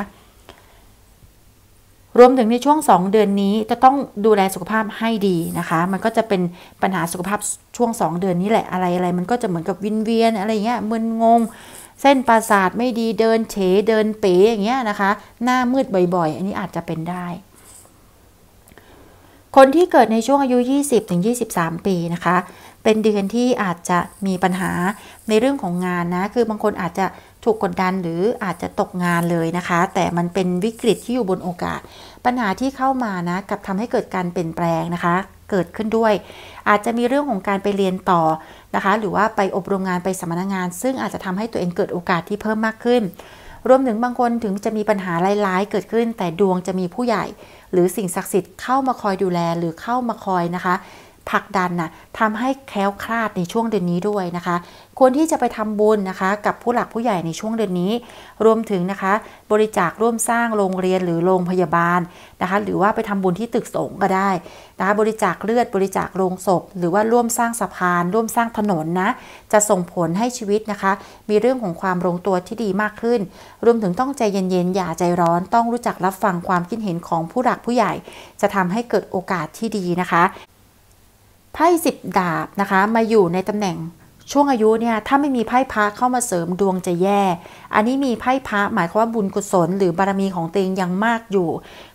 รวมถึงในช่วง2เดือนนี้จะต้องดูแลสุขภาพให้ดีนะคะ มันก็จะเป็นปัญหาสุขภาพช่วง2เดือนนี้แหละ อะไรอะไรมันก็จะเหมือนกับวินเวียนอะไรเงี้ยมึนงง เส้นประสาทไม่ดี เดินเฉเดินเป๋อย่างเงี้ยนะคะ หน้ามืดบ่อย ๆ อันนี้อาจจะเป็นได้ คนที่เกิดในช่วงอายุ 20-23 ปีนะคะเป็นเดือนที่อาจจะมีปัญหาในเรื่องของงานนะ คือบางคนอาจจะถูกกดดันหรืออาจจะตกงานเลยนะคะ แต่มันเป็นวิกฤตที่อยู่บนโอกาส ปัญหาที่เข้ามานะกับทำให้เกิดการเปลี่ยนแปลงนะคะ เกิดขึ้นด้วย อาจจะมีเรื่องของการไปเรียนต่อนะคะ หรือว่าไปอบรมงานไปสัมมนางานซึ่งอาจจะทำให้ตัวเองเกิดโอกาสที่เพิ่มมากขึ้น รวมถึงบางคนถึงจะมีปัญหาหลาย ๆ เกิดขึ้น แต่ดวงจะมีผู้ใหญ่ หรือสิ่งศักดิ์สิทธิ์เข้ามาคอยดูแลหรือเข้ามาคอยนะคะผลักดันนะทำให้แคล้วคลาดในช่วงเดือนนี้ด้วยนะคะ ควรที่จะไปทำบุญนะคะ กับผู้หลักผู้ใหญ่ในช่วงเดือนนี้ รวมถึงนะคะ บริจาคร่วมสร้างโรงเรียนหรือโรงพยาบาลนะคะ หรือว่าไปทำบุญที่ตึกสงก็ได้นะคะบริจาคเลือดบริจาคโรงศพหรือว่าร่วมสร้างสะพาน ร่วมสร้างถนนนะ จะส่งผลให้ชีวิตนะคะ มีเรื่องของความลงตัวที่ดีมากขึ้น รวมถึงต้องใจเย็นๆอย่าใจร้อน ต้องรู้จักรับฟังความคิดเห็นของผู้หลักผู้ใหญ่ จะทำให้เกิดโอกาสที่ดีนะคะไพ่สิบดาบนะคะมาอยู่ในตำแหน่งช่วงอายุเนี่ย ถ้าไม่มีไพ่พระเข้ามาเสริมดวงจะแย่ อันนี้มีไพ่พระหมายความว่าบุญกุศลหรือบารมีของตัวเองยังมากอยู่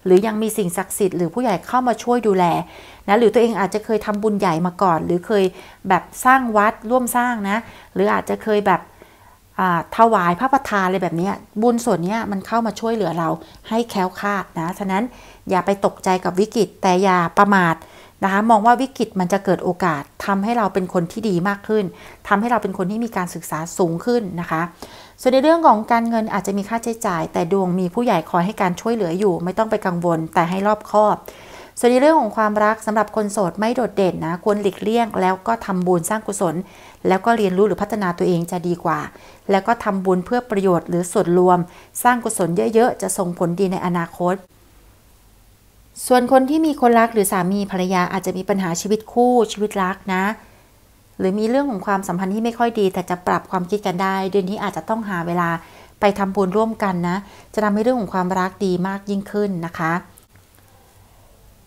หรือยังมีสิ่งศักดิ์สิทธิ์หรือผู้ใหญ่เข้ามาช่วยดูแลนะหรือตัวเองอาจจะเคยทำบุญใหญ่มาก่อน หรือเคยแบบสร้างวัดร่วมสร้างนะหรืออาจจะเคยแบบถวายพระประธานอะไรแบบนี้บุญส่วนนี้มันเข้ามาช่วยเหลือเราให้แค้วคาดนะฉะนั้นอย่าไปตกใจกับวิกฤตแต่อย่าประมาทนะคะมองว่าวิกฤตมันจะเกิดโอกาสทำให้เราเป็นคนที่ดีมากขึ้น ทำให้เราเป็นคนที่มีการศึกษาสูงขึ้นนะคะส่วนในเรื่องของการเงินอาจจะมีค่าใช้จ่าย แต่ดวงมีผู้ใหญ่คอยให้การช่วยเหลืออยู่ ไม่ต้องไปกังวลแต่ให้รอบคอบ ส่วนในเรื่องของความรักสำหรับคนโสดไม่โดดเด่นนะ ควรหลีกเลี่ยงแล้วก็ทำบุญสร้างกุศล แล้วก็เรียนรู้หรือพัฒนาตัวเองจะดีกว่า แล้วก็ทำบุญเพื่อประโยชน์ หรือส่วนรวม สร้างกุศลเยอะ ๆ จะส่งผลดีในอนาคตส่วนคนที่มีคนรักหรือสามีภรรยาอาจจะมีปัญหาชีวิตคู่ ชีวิตรักนะ หรือมีเรื่องของความสัมพันธ์ที่ไม่ค่อยดี แต่จะปรับความคิดกันได้เดือนนี้อาจจะต้องหาเวลาไปทำบุญร่วมกันนะ จะทำให้เรื่องของความรักดีมากยิ่งขึ้นนะคะ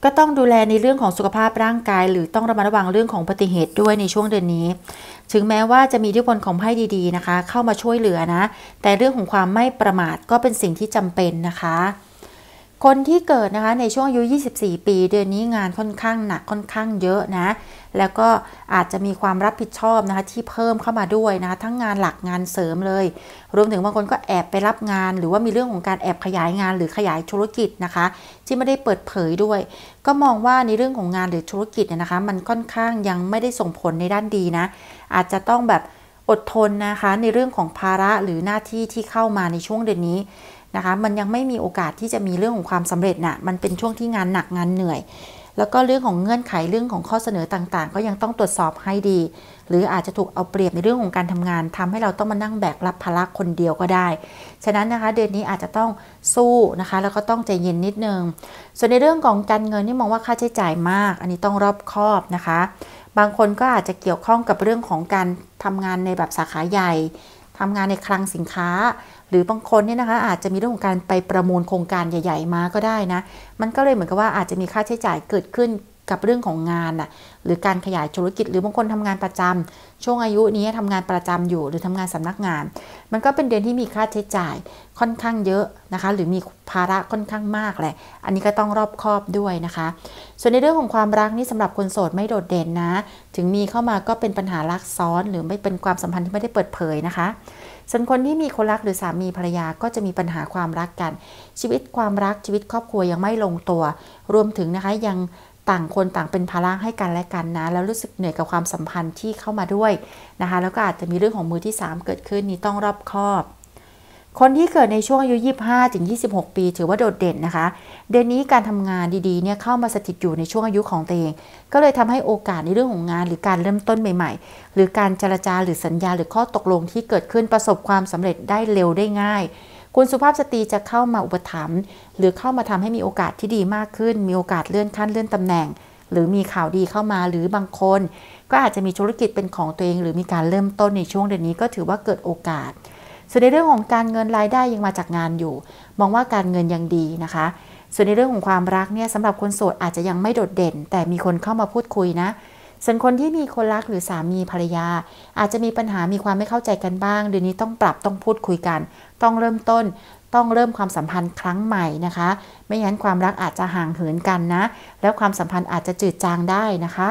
ก็ต้องดูแลในเรื่องของสุขภาพร่างกาย หรือต้องระมัดระวังเรื่องของอุบัติเหตุด้วยในช่วงเดือนนี้ ถึงแม้ว่าจะมีทุกพนของไพ่ดี ๆนะคะ เข้ามาช่วยเหลือนะ แต่เรื่องของความไม่ประมาทก็เป็นสิ่งที่จำเป็นนะคะคนที่เกิดนะคะในช่วงอายุ 24 ปีเดือนนี้งานค่อนข้างหนักค่อนข้างเยอะนะแล้วก็อาจจะมีความรับผิดชอบนะคะที่เพิ่มเข้ามาด้วยนะะทั้งงานหลักงานเสริมเลย รวมถึงบางคนก็แอบไปรับงาน หรือว่ามีเรื่องของการแอบขยายงานหรือขยายธุรกิจนะคะ ที่ไม่ได้เปิดเผยด้วย ก็มองว่าในเรื่องของงานหรือธุรกิจเนี่ยนะคะ มันค่อนข้างยังไม่ได้ส่งผลในด้านดีนะ อาจจะต้องแบบอดทนนะคะในเรื่องของภาระหรือหน้าที่ที่เข้ามาในช่วงเดือนนี้นะคะมันยังไม่มีโอกาสที่จะมีเรื่องของความสำเร็จนะ่ะมันเป็นช่วงที่งานหนักงานเหนื่อย แล้วก็เรื่องของเงื่อนไขเรื่องของข้อเสนอต่างๆ ก็ยังต้องตรวจสอบให้ดี หรืออาจจะถูกเอาเปรียบในเรื่องของการทำงาน ทำให้เราต้องมานั่งแบกรับภาระคนเดียวก็ได้ ฉะนั้นนะคะเดือนนี้อาจจะต้องสู้นะคะ แล้วก็ต้องใจเย็นนิดนึง ส่วนในเรื่องของการเงินนี่มองว่าค่าใช้จ่ายมาก อันนี้ต้องรอบคอบนะคะ บางคนก็อาจจะเกี่ยวข้องกับเรื่องของการทำงานในแบบสาขาใหญ่ทำงานในคลังสินค้าหรือบางคนเนี่ยนะคะอาจจะมีเรื่องของการไปประมูลโครงการใหญ่ ๆ มาก็ได้นะ มันก็เลยเหมือนกับว่าอาจจะมีค่าใช้จ่ายเกิดขึ้นกับเรื่องของงานน่ะหรือการขยายธุรกิจ หรือบางคนทำงานประจำ ช่วงอายุนี้ทำงานประจำอยู่หรือทำงานสำนักงาน มันก็เป็นเดือนที่มีค่าใช้จ่ายค่อนข้างเยอะนะคะหรือมีภาระค่อนข้างมากแหละ อันนี้ก็ต้องรอบคอบด้วยนะคะ ส่วนในเรื่องของความรักนี่สำหรับคนโสดไม่โดดเด่นนะ ถึงมีเข้ามาก็เป็นปัญหารักซ้อน หรือไม่เป็นความสัมพันธ์ที่ไม่ได้เปิดเผยนะคะส่วนคนที่มีคนรัก หรือ สามีภรรยาก็จะมีปัญหาความรักกัน ชีวิตความรักชีวิตครอบครัวยังไม่ลงตัว รวมถึงนะคะยังต่างคนต่างเป็นภาระให้กันและกันนะ แล้วรู้สึกเหนื่อยกับความสัมพันธ์ที่เข้ามาด้วยนะคะแล้วก็อาจจะมีเรื่องของมือที่ 3 เกิดขึ้นนี้ต้องรอบคอบคนที่เกิดในช่วงอายุ 25 ถึง 26 ปี ถือว่าโดดเด่นนะคะ เดือนนี้การทำงานดีๆ เนี่ยเข้ามาสถิตอยู่ในช่วงอายุของตัวเอง ก็เลยทำให้โอกาสในเรื่องของงาน หรือการเริ่มต้นใหม่ๆ หรือการเจรจาหรือสัญญาหรือข้อตกลงที่เกิดขึ้นประสบความสำเร็จได้เร็วได้ง่าย คุณสุภาพสตรีจะเข้ามาอุปถัมภ์หรือเข้ามาทำให้มีโอกาสที่ดีมากขึ้น มีโอกาสเลื่อนขั้นเลื่อนตำแหน่ง หรือมีข่าวดีเข้ามาหรือบางคน ก็อาจจะมีธุรกิจเป็นของตัวเองหรือมีการเริ่มต้นในช่วงเดือนนี้ก็ถือว่าเกิดโอกาสส่วนในเรื่องของการเงินรายได้ยังมาจากงานอยู่ มองว่าการเงินยังดีนะคะ ส่วนในเรื่องของความรักเนี่ยสำหรับคนโสดอาจจะยังไม่โดดเด่น แต่มีคนเข้ามาพูดคุยนะ ส่วนคนที่มีคนรักหรือสามีภรรยา อาจจะมีปัญหามีความไม่เข้าใจกันบ้างเดือนนี้ต้องปรับต้องพูดคุยกัน ต้องเริ่มต้น ต้องเริ่มความสัมพันธ์ครั้งใหม่นะคะ ไม่งั้นความรักอาจจะห่างเหินกันนะแล้วความสัมพันธ์อาจจะจืดจางได้นะคะ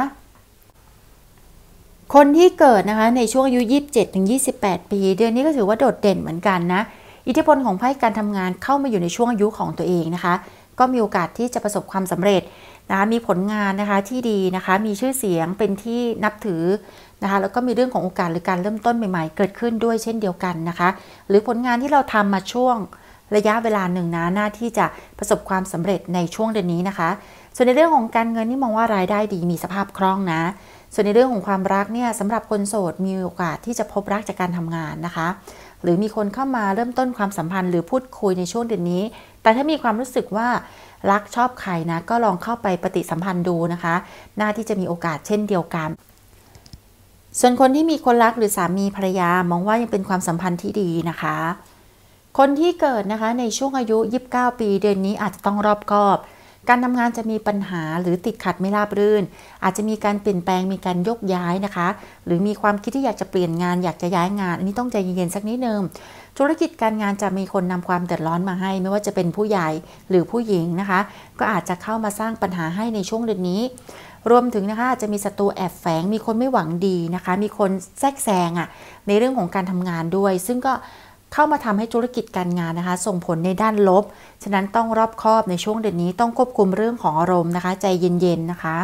คนที่เกิดนะคะในช่วงอายุ 27ถึง28 ปี เดือนนี้ก็ถือว่าโดดเด่นเหมือนกันนะอิทธิพลของไพ่การทำงานเข้ามาอยู่ในช่วงอายุของตัวเองนะคะ ก็มีโอกาสที่จะประสบความสำเร็จนะคะมีผลงานนะคะที่ดีนะคะ มีชื่อเสียงเป็นที่นับถือนะคะ แล้วก็มีเรื่องของโอกาสหรือการเริ่มต้นใหม่ๆเกิดขึ้นด้วยเช่นเดียวกันนะคะ หรือผลงานที่เราทำมาช่วงระยะเวลาหนึ่งนะหน้าที่จะประสบความสำเร็จในช่วงเดือนนี้นะคะ ส่วนในเรื่องของการเงินนี่มองว่ารายได้ดีมีสภาพคล่องนะส่วนในเรื่องของความรักเนี่ยสำหรับคนโสดมีโอกาสที่จะพบรักจากการทำงานนะคะ หรือมีคนเข้ามาเริ่มต้นความสัมพันธ์หรือพูดคุยในช่วงเดือนนี้ แต่ถ้ามีความรู้สึกว่ารักชอบใครนะก็ลองเข้าไปปฏิสัมพันธ์ดูนะคะ น่าที่จะมีโอกาสเช่นเดียวกัน ส่วนคนที่มีคนรักหรือสามีภรรยา มองว่ายังเป็นความสัมพันธ์ที่ดีนะคะ คนที่เกิดนะคะในช่วงอายุ 29 ปีเดือนนี้อาจจะต้องรอบคอบการทำงานจะมีปัญหาหรือติดขัดไม่ราบรื่น อาจจะมีการเปลี่ยนแปลงมีการยกย้ายนะคะ หรือมีความคิดที่อยากจะเปลี่ยนงานอยากจะย้ายงาน อันนี้ต้องใจเย็นๆสักนิดนึงธุรกิจการงานจะมีคนนำความเดือดร้อนมาให้ไม่ว่าจะเป็นผู้ใหญ่หรือผู้หญิงนะคะ ก็อาจจะเข้ามาสร้างปัญหาให้ในช่วงเดือนนี้ รวมถึงนะคะอาจจะมีศัตรูแอบแฝง มีคนไม่หวังดีนะคะ มีคนแทรกแซงอะ่ะในเรื่องของการทำงานด้วย ซึ่งก็เข้ามาทำให้ธุรกิจการงานนะคะ ส่งผลในด้านลบ ฉะนั้นต้องรอบคอบในช่วงเดือนนี้ต้องควบคุมเรื่องของอารมณ์นะคะ ใจเย็นๆนะคะ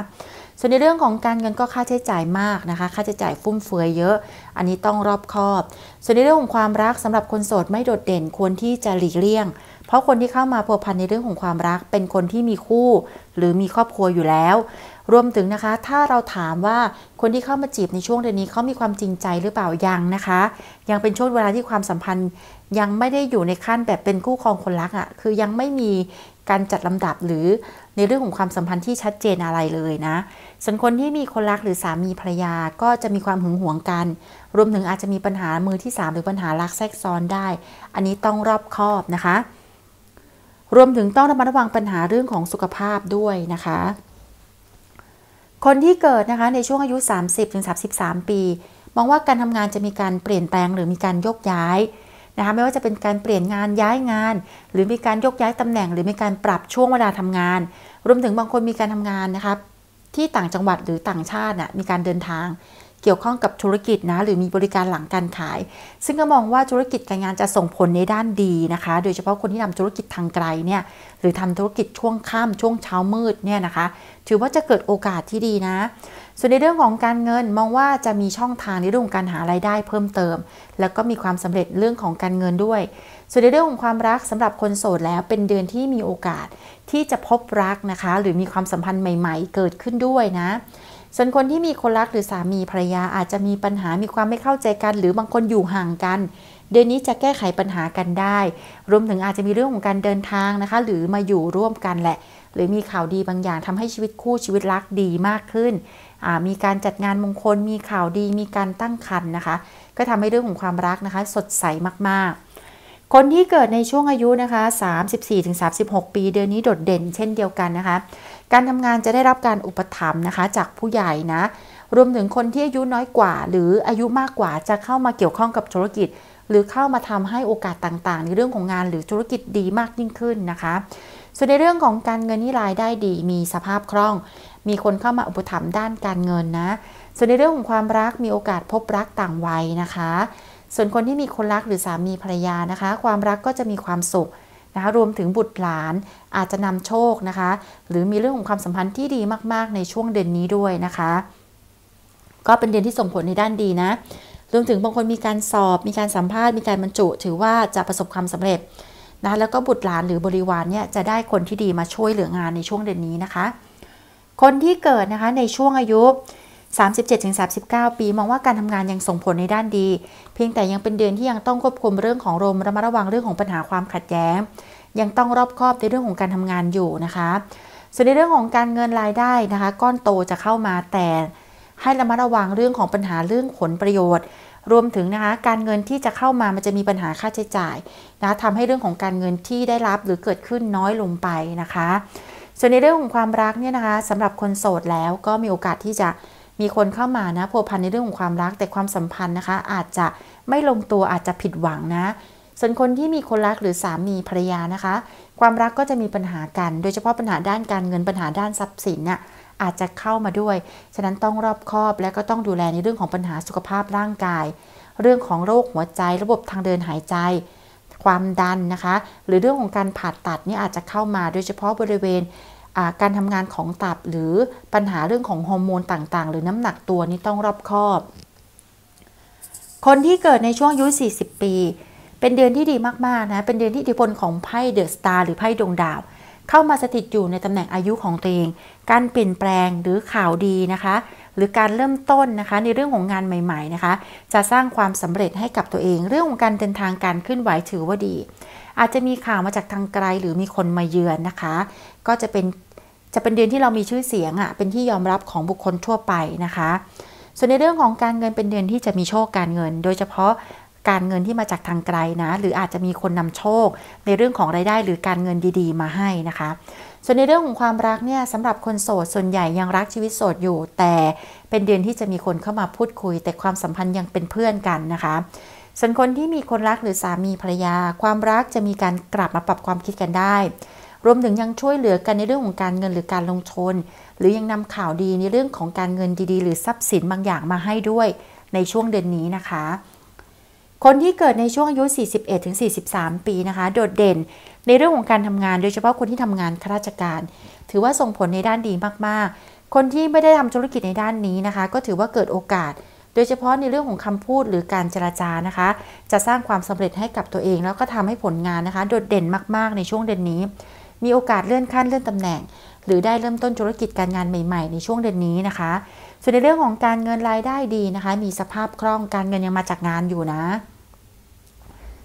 ส่วนในเรื่องของการเงินก็ค่าใช้จ่ายมากนะคะ ค่าใช้จ่ายฟุ่มเฟือยเยอะ อันนี้ต้องรอบคอบ ส่วนในเรื่องของความรักสำหรับคนโสดไม่โดดเด่นควรที่จะหลีกเลี่ยง เพราะคนที่เข้ามาพัวพันในเรื่องของความรักเป็นคนที่มีคู่หรือมีครอบครัวอยู่แล้วรวมถึงนะคะ ถ้าเราถามว่าคนที่เข้ามาจีบในช่วงเดือนนี้เขามีความจริงใจหรือเปล่า ยังนะคะ ยังเป็นช่วงเวลาที่ความสัมพันธ์ยังไม่ได้อยู่ในขั้นแบบเป็นคู่ครองคนรักอะ่ะ คือยังไม่มีการจัดลำดับหรือในเรื่องของความสัมพันธ์ที่ชัดเจนอะไรเลยนะ ส่วนคนที่มีคนรักหรือสามีภรรยาก็จะมีความหึงหวงกัน รวมถึงอาจจะมีปัญหามือที่ 3 หรือปัญหารักแทรกซ้อนได้ อันนี้ต้องรอบคอบนะคะ รวมถึงต้องระมัดระวังปัญหาเรื่องของสุขภาพด้วยนะคะคนที่เกิดนะคะในช่วงอายุ 30-33 ปี มองว่าการทำงานจะมีการเปลี่ยนแปลงหรือมีการยกย้ายนะคะไม่ว่าจะเป็นการเปลี่ยนงานย้ายงาน หรือมีการยกย้ายตำแหน่งหรือมีการปรับช่วงเวลาทำงาน รวมถึงบางคนมีการทำงานนะคะที่ต่างจังหวัดหรือต่างชาตินะมีการเดินทางเกี่ยวข้องกับธุรกิจนะหรือมีบริการหลังการขาย ซึ่งก็มองว่าธุรกิจการงานจะส่งผลในด้านดีนะคะ โดยเฉพาะคนที่ทาธุรกิจทางไกลเนี่ยหรือทำธุรกิจช่วงค่ำช่วงเช้ามืดเนี่ยนะคะถือว่าจะเกิดโอกาสที่ดีนะ ส่วนในเรื่องของการเงินมองว่าจะมีช่องทางในเรื่ององการหาไรายได้เพิ่มเติม แล้วก็มีความสำเร็จเรื่องของการเงินด้วย ส่วนในเรื่องของความรักสำหรับคนโสดแล้วเป็นเดือนที่มีโอกาสที่จะพบรักนะคะหรือมีความสัมพันธ์ใหม่ๆ เกิดขึ้นด้วยนะส่วนคนที่มีคนรักหรือสามีภรรยาอาจจะมีปัญหา มีความไม่เข้าใจกันหรือบางคนอยู่ห่างกัน เดือนนี้จะแก้ไขปัญหากันได้รวมถึงอาจจะมีเรื่องของการเดินทางนะคะ หรือมาอยู่ร่วมกันแหละ หรือมีข่าวดีบางอย่างทำให้ชีวิตคู่ชีวิตรักดีมากขึ้นมีการจัดงานมงคลมีข่าวดีมีการตั้งครรภ์นะคะ ก็ทำให้เรื่องของความรักนะคะ สดใสมากๆ คนที่เกิดในช่วงอายุนะคะ 34-36 ปีเดือนนี้โดดเด่นเช่นเดียวกันนะคะการทำงานจะได้รับการอุปถัมภ์นะคะ จากผู้ใหญ่นะ รวมถึงคนที่อายุน้อยกว่า หรืออายุมากกว่าจะเข้ามาเกี่ยวข้องกับธุรกิจ หรือเข้ามาทำให้โอกาสต่างๆ ในเรื่องของงานหรือธุรกิจดีมากยิ่งขึ้นนะคะ ส่วนในเรื่องของการเงินนี่รายได้ดี มีสภาพคล่อง มีคนเข้ามาอุปถัมภ์ด้านการเงินนะ ส่วนในเรื่องของความรักมีโอกาสพบรักต่างวัยนะคะ ส่วนคนที่มีคนรักหรือสามีภรรยานะคะ ความรักก็จะมีความสุขนะคะรวมถึงบุตรหลานอาจจะนำโชค นะคะ หรือมีเรื่องของความสัมพันธ์ที่ดีมากๆในช่วงเดือนนี้ด้วยนะคะ ก็เป็นเดือนที่ส่งผลในด้านดีนะรวมถึงบางคนมีการสอบมีการสัมภาษณ์มีการบรรจุถือว่าจะประสบความสำเร็จนะแล้วก็บุตรหลานหรือบริวารเนี่ยจะได้คนที่ดีมาช่วยเหลืองานในช่วงเดือนนี้นะคะ คนที่เกิดนะคะในช่วงอายุ37-39 ปี มองว่าการทำงานยังส่งผลในด้านดี เพียงแต่ยังเป็นเดือนที่ยังต้องควบคุมเรื่องของลมระมัดระวังเรื่องของปัญหาความขัดแย้งยังต้องรอบคอบในเรื่องของการทำงานอยู่นะคะ ส่วนในเรื่องของการเงินรายได้นะคะ ก้อนโตจะเข้ามาแต่ ให้ระมัดระวังเรื่องของปัญหาเรื่องผลประโยชน์ รวมถึงนะคะการเงินที่จะเข้ามามันจะมีปัญหาค่าใช้จ่ายนะทำให้เรื่องของการเงินที่ได้รับหรือเกิดขึ้นน้อยลงไปนะคะ ส่วนในเรื่องของความรักเนี่ยนะคะสำหรับคนโสดแล้วก็มีโอกาสที่จะมีคนเข้ามานะพัวพันในเรื่องของความรักแต่ความสัมพันธ์นะคะอาจจะไม่ลงตัวอาจจะผิดหวังนะ ส่วนคนที่มีคนรักหรือสามีภรรยานะคะ ความรักก็จะมีปัญหากัน โดยเฉพาะปัญหาด้านการเงินปัญหาด้านทรัพย์สินน่ยอาจจะเข้ามาด้วย ฉะนั้นต้องรอบคอบและก็ต้องดูแลในเรื่องของปัญหาสุขภาพร่างกาย เรื่องของโรคหัวใจ ระบบทางเดินหายใจ ความดันนะคะหรือเรื่องของการผ่าตัดนี่อาจจะเข้ามาโดยเฉพาะบริเวณการทำงานของตับหรือปัญหาเรื่องของฮอร์โมนต่างๆ หรือน้ำหนักตัวนี่ต้องรอบคอบ คนที่เกิดในช่วงอายุ 40 ปี เป็นเดือนที่ดีมากๆนะ เป็นเดือนที่อิทธิพลของไพ่เดอะสตาร์หรือไพ่ดวงดาวเข้ามาสถิตอยู่ในตำแหน่งอายุของตัวเอง การเปลี่ยนแปลงหรือข่าวดีนะคะ หรือการเริ่มต้นนะคะ ในเรื่องของงานใหม่ๆนะคะ จะสร้างความสำเร็จให้กับตัวเองเรื่องของการเดินทางการขึ้นไหวถือว่าดีอาจจะมีข่าวมาจากทางไกล หรือมีคนมาเยือนนะคะ ก็จะเป็นจะเป็นเดือนที่เรามี ชื่อเสียงอะ่ะเป็นที่ยอมรับของบุคคลทั่วไปนะคะ ส่วนในเรื่องของการเงินเป็นเดือนที่จะมีโชคการเงิน โดยเฉพาะการเงินที่มาจากทางไกลนะหรืออาจจะมีคนนำโชค ในเรื่องของรายได้ หรือการเงินดีๆมาให้นะคะ ส่วนในเรื่องของความรักเนี่ยสำหรับคนโสดส่วนใหญ่ยังรักชีวิตโสดอยู่ แต่เป็นเดือนที่จะมีคนเข้ามาพูดคุย แต่ความสัมพันธ์ยังเป็นเพื่อนกันนะคะส่วนคนที่มีคนรัก หรือสามีภรรยา ความรักจะมีการกลับ มา ปรับความคิดกันได้ รวมถึงยังช่วยเหลือกันในเรื่องของการเงินหรือการลงทุนหรือยังนำข่าวดีในเรื่องของการเงินดีๆหรือทรัพย์สินบางอย่างมาให้ด้วย ในช่วงเดือนนี้นะคะ คนที่เกิดในช่วงอายุ 41-43 ปีนะคะ โดดเด่นในเรื่องของการทำงาน โดยเฉพาะคนที่ทำงานข้าราชการ ถือว่าส่งผลในด้านดีมากๆ คนที่ไม่ได้ทำธุรกิจในด้านนี้นะคะ ก็ถือว่าเกิดโอกาสโดยเฉพาะในเรื่องของคำพูดหรือการเจราจานะคะ จะสร้างความสำเร็จให้กับตัวเองแล้วก็ทำให้ผลงานนะคะ โดดเด่นมากๆในช่วงเดือนนี้ มีโอกาสเลื่อนขั้นเลื่อนตำแหน่ง หรือได้เริ่มต้นธุรกิจการงานใหม่ๆ ในช่วงเดือนนี้นะคะ ส่วนในเรื่องของการเงินรายได้ดีนะคะ มีสภาพคล่องการเงินยังมาจากงานอยู่นะ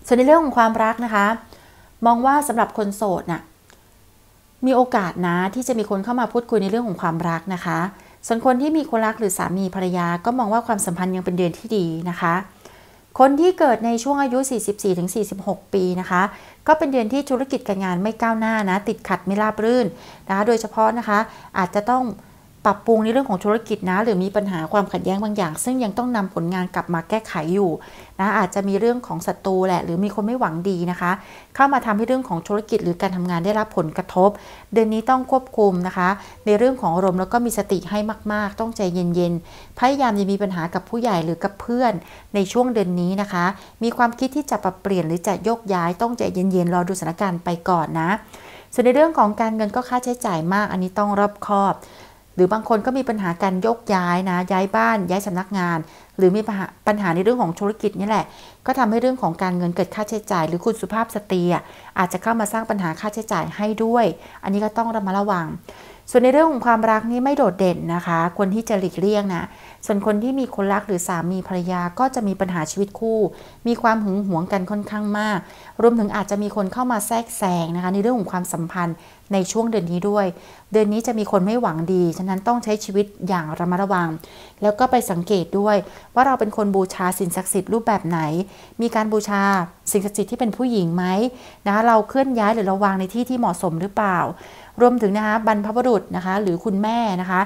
ส่วนในเรื่องของความรักนะคะ มองว่าสำหรับคนโสดน่ะมีโอกาสนะที่จะมีคนเข้ามาพูดคุยในเรื่องของความรักนะคะส่วนคนที่มีคนรักหรือสามีภรรยาก็มองว่าความสัมพันธ์ยังเป็นเดือนที่ดีนะคะ คนที่เกิดในช่วงอายุ 44-46 ปีนะคะ ก็เป็นเดือนที่ธุรกิจการงานไม่ก้าวหน้านะติดขัดไม่ราบรื่นนะคะโดยเฉพาะนะคะอาจจะต้องปรับปรุงในเรื่องของธุรกิจนะหรือมีปัญหาความขัดแย้งบางอย่าง ซึ่งยังต้องนำผลงานกลับมาแก้ไขอยู่นะอาจจะมีเรื่องของศัตรูแหละ หรือมีคนไม่หวังดีนะคะ เข้ามาทำให้เรื่องของธุรกิจหรือการทำงานได้รับผลกระทบ เดือนนี้ต้องควบคุมนะคะ ในเรื่องของอารมณ์แล้วก็มีสติให้มาก ๆ ต้องใจเย็น ๆพยายามอย่ามีปัญหากับผู้ใหญ่หรือกับเพื่อน ในช่วงเดือนนี้นะคะ มีความคิดที่จะปรับเปลี่ยน หรือจะโยกย้าย ต้องใจเย็นๆรอดูสถานการณ์ไปก่อนนะ ส่วนในเรื่องของการเงินก็ค่าใช้จ่ายมากอันนี้ต้องรอบคอบหรือบางคนก็มีปัญหาการยกย้าย นะย้ายบ้าน ย้ายสำนักงาน หรือมีปัญหาในเรื่องของธุรกิจนี่แหละ ก็ทำให้เรื่องของการเงินเกิดค่าใช้จ่าย หรือคุณสุภาพสตรีอาจจะเข้ามาสร้างปัญหาค่าใช้จ่ายให้ด้วย อันนี้ก็ต้องระมัดระวัง ส่วนในเรื่องของความรักนี้ไม่โดดเด่นนะคะคนที่จะหลีกเลี่ยงนะ ส่วนคนที่มีคนรักหรือสามีภรรยา ก็จะมีปัญหาชีวิตคู่ มีความหึงหวงกันค่อนข้างมากรวมถึงอาจจะมีคนเข้ามาแทรกแซงนะคะในเรื่องของความสัมพันธ์ในช่วงเดือนนี้ด้วย เดือนนี้จะมีคนไม่หวังดี ฉะนั้นต้องใช้ชีวิตอย่างระมัดระวัง แล้วก็ไปสังเกตด้วย ว่าเราเป็นคนบูชาสิ่งศักดิ์สิทธิ์รูปแบบไหน มีการบูชาสิ่งศักดิ์สิทธิ์ที่เป็นผู้หญิงไหมนะคะเราเคลื่อนย้ายหรือเราวางในที่ที่เหมาะสมหรือเปล่า รวมถึงนะคะบรรพบุรุษนะคะหรือคุณแม่นะคะ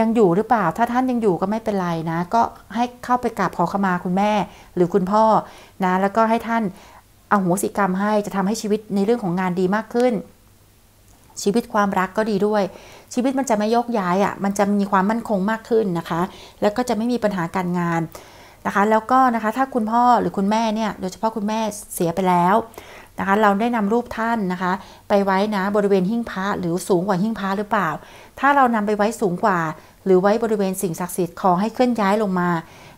ยังอยู่หรือเปล่า ถ้าท่านยังอยู่ก็ไม่เป็นไรนะ ก็ให้เข้าไปกราบขอขมาคุณแม่หรือคุณพ่อนะ แล้วก็ให้ท่านเอาหัวสิกรรมให้ จะทำให้ชีวิตในเรื่องของงานดีมากขึ้นชีวิตความรักก็ดีด้วย ชีวิตมันจะไม่ยกย้ายอะ่ะมันจะมีความมั่นคงมากขึ้นนะคะ แล้วก็จะไม่มีปัญหาการงานนะคะแล้วก็นะคะถ้าคุณพ่อหรือคุณแม่เนี่ยโดยเฉพาะคุณแม่เสียไปแล้วนะคะเราได้นำรูปท่านนะคะ ไปไว้นะบริเวณหิ้งพระหรือสูงกว่าหิ้งพระหรือเปล่า ถ้าเรานำไปไว้สูงกว่า หรือไว้บริเวณสิ่งศักดิ์สิทธิ์ขอให้เคลื่อนย้ายลงมา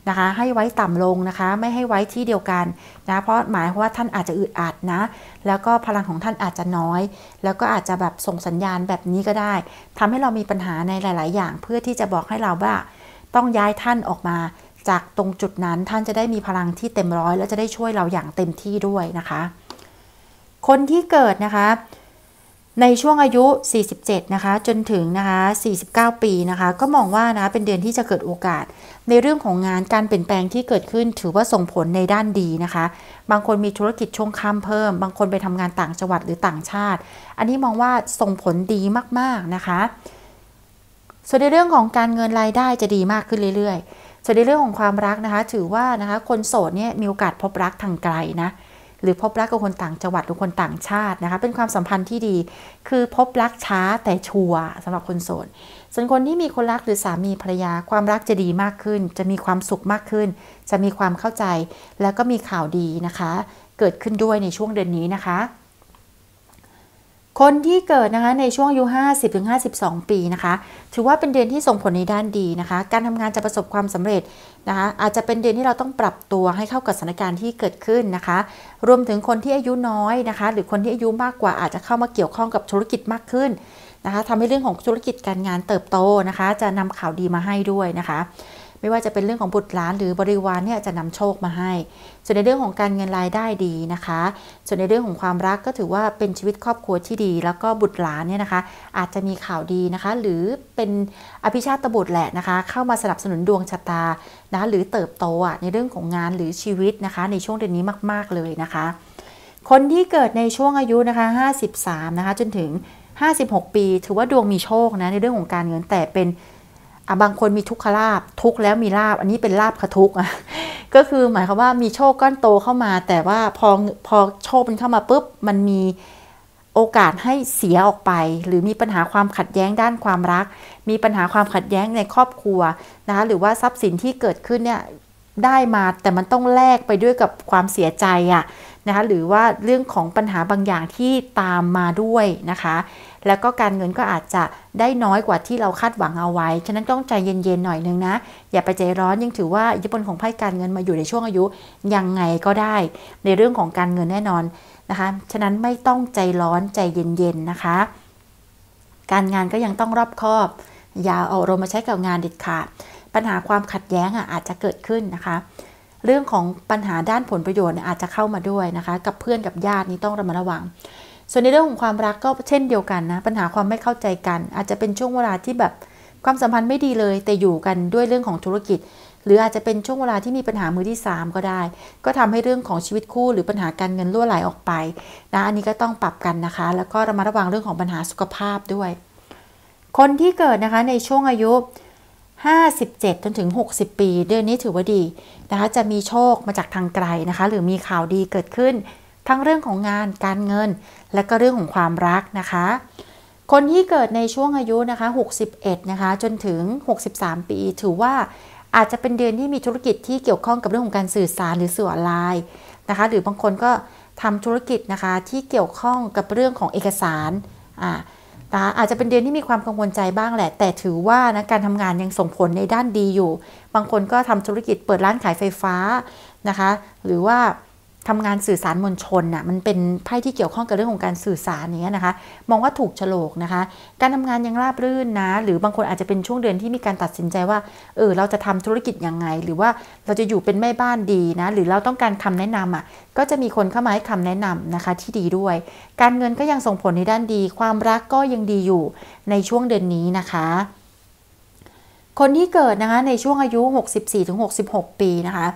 นะคะให้ไว้ต่ำลงนะคะไม่ให้ไว้ที่เดียวกันนะเพราะหมายว่าท่านอาจจะอึดอัดนะ แล้วก็พลังของท่านอาจจะน้อย แล้วก็อาจจะแบบส่งสัญญาณแบบนี้ก็ได้ ทำให้เรามีปัญหาในหลาย ๆ อย่าง เพื่อที่จะบอกให้เราว่า ต้องย้ายท่านออกมา จากตรงจุดนั้นท่านจะได้มีพลังที่เต็มร้อยและจะได้ช่วยเราอย่างเต็มที่ด้วยนะคะ คนที่เกิดนะคะในช่วงอายุ 47 นะคะ จนถึงนะคะ 49 ปีนะคะ ก็มองว่านะ เป็นเดือนที่จะเกิดโอกาส ในเรื่องของงาน การเปลี่ยนแปลงที่เกิดขึ้น ถือว่าส่งผลในด้านดีนะคะ บางคนมีธุรกิจช่วงค่ำเพิ่ม บางคนไปทำงานต่างจังหวัดหรือต่างชาติ อันนี้มองว่าส่งผลดีมากๆนะคะ ส่วนในเรื่องของการเงินรายได้จะดีมากขึ้นเรื่อย ๆ ส่วนในเรื่องของความรักนะคะ ถือว่านะคะ คนโสดเนี่ยมีโอกาสพบรักทางไกลนะหรือพบรักกับคนต่างจังหวัด หรือคนต่างชาตินะคะเป็นความสัมพันธ์ที่ดีคือพบรักช้าแต่ชัวร์สำหรับคนโสดส่วนคนที่มีคนรักหรือสามีภรรยาความรักจะดีมากขึ้น จะมีความสุขมากขึ้น จะมีความเข้าใจแล้วก็มีข่าวดีนะคะ เกิดขึ้นด้วยในช่วงเดือนนี้นะคะคนที่เกิดนะคะในช่วงอายุ 50-52 ปีนะคะ ถือว่าเป็นเดือนที่ส่งผล ในด้านดีนะคะ การทำงานจะประสบความสำเร็จนะคะอาจจะเป็นเดือนที่เราต้องปรับตัวให้เข้ากับสถานการณ์ที่เกิดขึ้นนะคะ รวมถึงคนที่อายุน้อยนะคะ หรือคนที่อายุมากกว่าอาจจะเข้ามาเกี่ยวข้องกับธุรกิจมากขึ้นนะคะทำให้เรื่องของธุรกิจการงานเติบโตนะคะ จะนำข่าวดีมาให้ด้วยนะคะไม่ว่าจะเป็นเรื่องของบุตรหลานหรือบริวารเนี่ยจะนำโชคมาให้ ส่วนในเรื่องของการเงินรายได้ดีนะคะ ส่วนในเรื่องของความรักก็ถือว่าเป็นชีวิตครอบครัวที่ดี แล้วก็บุตรหลานเนี่ยนะคะ อาจจะมีข่าวดีนะคะ หรือเป็นอภิชาตบุตรแหละนะคะ เข้ามาสนับสนุนดวงชะตานะหรือเติบโตอ่ะในเรื่องของงานหรือชีวิตนะคะ ในช่วงเดือนนี้มาก ๆเลยนะคะ คนที่เกิดในช่วงอายุนะคะ 53 นะคะจนถึง 56 ปี ถือว่าดวงมีโชคนะในเรื่องของการเงินแต่เป็นอ่ะบางคนมีทุกขลาบทุกแล้วมีลาบอันนี้เป็นลาบขทุกอ่ะก็คือหมายความว่ามีโชคก้อนโตเข้ามา แต่ว่าพอพอโชคมันเข้ามาปุ๊บมันมีโอกาสให้เสียออกไป หรือมีปัญหาความขัดแย้งด้านความรัก มีปัญหาความขัดแย้งในครอบครัวนะคะหรือว่าทรัพย์สินที่เกิดขึ้นเนี่ยได้มาแต่มันต้องแลกไปด้วยกับความเสียใจอ่ะนะคะ หรือว่าเรื่องของปัญหาบางอย่างที่ตามมาด้วยนะคะแล้วก็การเงินก็อาจจะได้น้อยกว่าที่เราคาดหวังเอาไว้ ฉะนั้นต้องใจเย็นๆหน่อยนึงนะ อย่าไปใจร้อน ยังถือว่าอิทธิพลของไพ่การเงินมาอยู่ในช่วงอายุยังไงก็ได้ ในเรื่องของการเงินแน่นอนนะคะ ฉะนั้นไม่ต้องใจร้อนใจเย็นๆนะคะ การงานก็ยังต้องรอบคอบ อย่าเอาอารมณ์มาใช้กับงานเด็ดขาด ปัญหาความขัดแย้งอ่ะอาจจะเกิดขึ้นนะคะ เรื่องของปัญหาด้านผลประโยชน์อาจจะเข้ามาด้วยนะคะ กับเพื่อนกับญาตินี้ต้องระมัดระวังส่วนในเรื่องของความรักก็เช่นเดียวกันนะ ปัญหาความไม่เข้าใจกัน อาจจะเป็นช่วงเวลาที่แบบความสัมพันธ์ไม่ดีเลย แต่อยู่กันด้วยเรื่องของธุรกิจ หรืออาจจะเป็นช่วงเวลาที่มีปัญหามือที่ 3 ก็ได้ ก็ทำให้เรื่องของชีวิตคู่หรือปัญหาการเงินล่วไหลออกไปนะอันนี้ก็ต้องปรับกันนะคะ แล้วก็ระมัดระวังเรื่องของปัญหาสุขภาพด้วย คนที่เกิดนะคะในช่วงอายุ 57จนถึง60ปี เดือนนี้ถือว่าดีนะคะจะมีโชคมาจากทางไกลนะคะหรือมีข่าวดีเกิดขึ้น ทั้งเรื่องของงานการเงินและก็เรื่องของความรักนะคะ คนที่เกิดในช่วงอายุนะคะ 61 นะคะ จนถึง 63 ปี ถือว่าอาจจะเป็นเดือนที่มีธุรกิจที่เกี่ยวข้องกับเรื่องของการสื่อสารหรือสื่อออนไลน์นะคะ หรือบางคนก็ทำธุรกิจนะคะที่เกี่ยวข้องกับเรื่องของเอกสารอ่าอาจจะเป็นเดือนที่มีความกังวลใจบ้างแหละ แต่ถือว่านะการทำงานยังส่งผลในด้านดีอยู่ บางคนก็ทำธุรกิจเปิดร้านขายไฟฟ้านะคะ หรือว่าทำงานสื่อสารมวลชนน่ะมันเป็นไพ่ที่เกี่ยวข้องกับเรื่องของการสื่อสารนี้นะคะ มองว่าถูกฉลกนะคะ การทำงานยังราบรื่นนะ หรือบางคนอาจจะเป็นช่วงเดือนที่มีการตัดสินใจว่า เออเราจะทำธุรกิจยังไงหรือว่าเราจะอยู่เป็นแม่บ้านดีนะ หรือเราต้องการคำแนะนำอ่ะ ก็จะมีคนเข้ามาให้คำแนะนำนะคะ ที่ดีด้วย การเงินก็ยังส่งผลในด้านดี ความรักก็ยังดีอยู่ในช่วงเดือนนี้นะคะ คนที่เกิดนะคะในช่วงอายุ 64-66 ปีนะคะ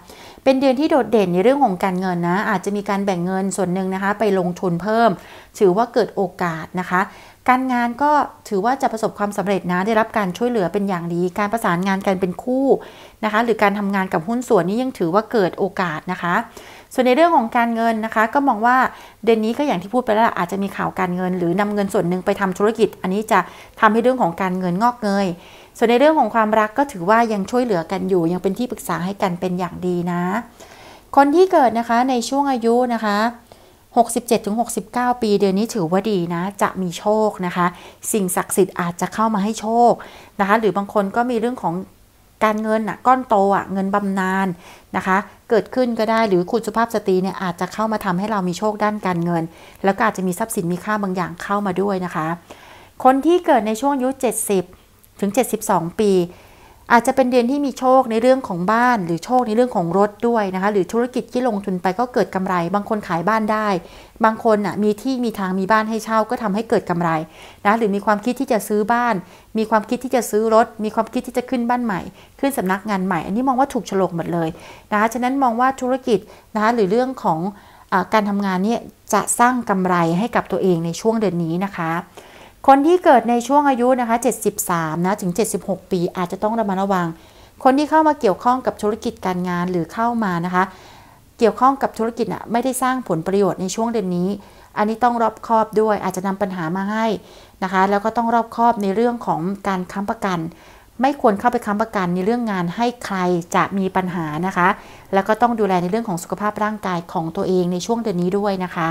เป็นเดือนที่โดดเด่นในเรื่องของการเงินนะ อาจจะมีการแบ่งเงินส่วนหนึ่งนะคะ ไปลงทุนเพิ่ม ถือว่าเกิดโอกาสนะคะ การงานก็ถือว่าจะประสบความสำเร็จนะได้รับการช่วยเหลือเป็นอย่างดีการประสานงานกันเป็นคู่ นะคะ หรือการทำงานกับหุ้นส่วนนี้ยังถือว่าเกิดโอกาสนะคะ ส่วนในเรื่องของการเงินนะคะ ก็มองว่าเดือนนี้ก็อย่างที่พูดไปแล้วอาจจะมีข่าวการเงิน หรือนำเงินส่วนหนึ่งไปทำธุรกิจ อันนี้จะทำให้เรื่องของการเงินงอกเงยส่วนในเรื่องของความรักก็ถือว่ายังช่วยเหลือกันอยู่ ยังเป็นที่ปรึกษาให้กันเป็นอย่างดีนะ คนที่เกิดนะคะในช่วงอายุนะคะ 67-69 ปีเดือนนี้ถือว่าดีนะ จะมีโชคนะคะ สิ่งศักดิ์สิทธิ์อาจจะเข้ามาให้โชคนะคะ หรือบางคนก็มีเรื่องของการเงินนะก้อนโตอ่ะเงินบำนาญนนะคะ เกิดขึ้นก็ได้หรือคุณสุภาพสตรีเนี่ยอาจจะเข้ามาทำให้เรามีโชคด้านการเงิน แล้วก็อาจจะมีทรัพย์สินมีค่าบางอย่างเข้ามาด้วยนะคะ คนที่เกิดในช่วงอายุ 70ถึง 72 ปี อาจจะเป็นเดือนที่มีโชคในเรื่องของบ้าน หรือโชคในเรื่องของรถด้วยนะคะ หรือธุรกิจที่ลงทุนไปก็เกิดกำไร บางคนขายบ้านได้ บางคนอ่ะมีที่มีทางมีบ้านให้เช่าก็ทำให้เกิดกำไรนะ หรือมีความคิดที่จะซื้อบ้าน มีความคิดที่จะซื้อรถ มีความคิดที่จะขึ้นบ้านใหม่ ขึ้นสำนักงานใหม่ อันนี้มองว่าถูกฉลกหมดเลยนะคะฉะนั้นมองว่าธุรกิจนะคะหรือเรื่องของอการทำงานเนี่ยจะสร้างกำไรให้กับตัวเองในช่วงเดือนนี้นะคะคนที่เกิดในช่วงอายุนะคะ 73นะถึง 76 ปีอาจจะต้องระมัดระวัง คนที่เข้ามาเกี่ยวข้องกับธุรกิจการงานหรือเข้ามานะคะ เกี่ยวข้องกับธุรกิจ่ะไม่ได้สร้างผลประโยชน์ในช่วงเดือนนี้ อันนี้ต้องรอบคอบด้วย อาจจะนำปัญหามาให้นะคะ แล้วก็ต้องรอบคอบในเรื่องของการค้าประกัน ไม่ควรเข้าไปค้าประกันในเรื่องงานให้ใครจะมีปัญหานะคะ แล้วก็ต้องดูแลในเรื่องของสุขภาพร่างกายของตัวเองในช่วงเดือนนี้ด้วยนะคะ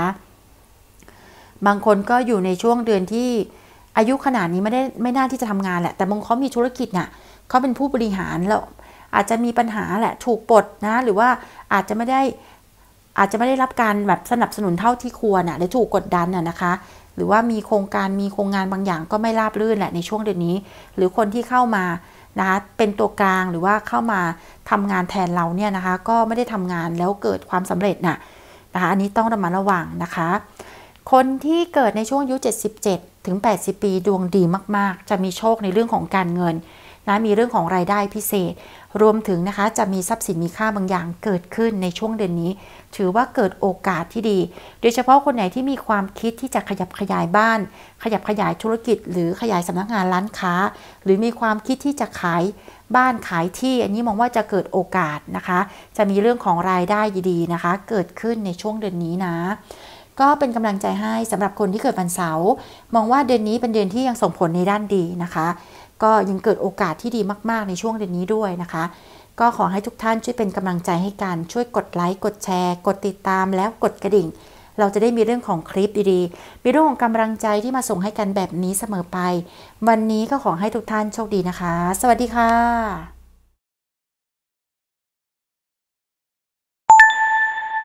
บางคนก็อยู่ในช่วงเดือนที่อายุขนาดนี้ไม่ได้ไม่น่าที่จะทำงานแหละแต่บางเขามีธุรกิจนะ่ะเขาเป็นผู้บริหารแล้วอาจจะมีปัญหาแหละถูกปลดนะ หรือว่าอาจจะไม่ได้อาจจะไม่ได้รับการแบบสนับสนุนเท่าที่ควรนะ่ะหรือถูกกดดันน่ะนะคะ หรือว่ามีโครงการมีโครงงานบางอย่างก็ไม่ราบรื่นแหละในช่วงเดือนนี้ หรือคนที่เข้ามานะคะเป็นตัวกลางหรือว่าเข้ามาทำงานแทนเราเนี่ยนะคะ ก็ไม่ได้ทำงานแล้วเกิดความสำเร็จนะ่ะนะคะอันนี้ต้องระมัดระวังนะคะคนที่เกิดในช่วงอายุ 77 ถึง 80 ปีดวงดีมาก ๆ จะมีโชคในเรื่องของการเงินนะ มีเรื่องของรายได้พิเศษ รวมถึงนะคะจะมีทรัพย์สินมีค่าบางอย่างเกิดขึ้นในช่วงเดือนนี้ ถือว่าเกิดโอกาสที่ดี โดยเฉพาะคนไหนที่มีความคิดที่จะขยับขยายบ้าน ขยับขยายธุรกิจ หรือขยายสำนักงานร้านค้า หรือมีความคิดที่จะขายบ้านขายที่ อันนี้มองว่าจะเกิดโอกาสนะคะ จะมีเรื่องของรายได้ดีๆนะคะ เกิดขึ้นในช่วงเดือนนี้นะก็เป็นกำลังใจให้สำหรับคนที่เกิดวันเสาร์ มองว่าเดือนนี้เป็นเดือนที่ยังส่งผลในด้านดีนะคะ ก็ยังเกิดโอกาสที่ดีมากๆ ในช่วงเดือนนี้ด้วยนะคะ ก็ขอให้ทุกท่านช่วยเป็นกำลังใจให้กันช่วยกดไลค์กดแชร์ กดติดตามแล้วกดกระดิ่ง เราจะได้มีเรื่องของคลิปดีๆมีเรื่องของกำลังใจที่มาส่งให้กันแบบนี้เสมอไป วันนี้ก็ขอให้ทุกท่านโชคดีนะคะ สวัสดีค่ะ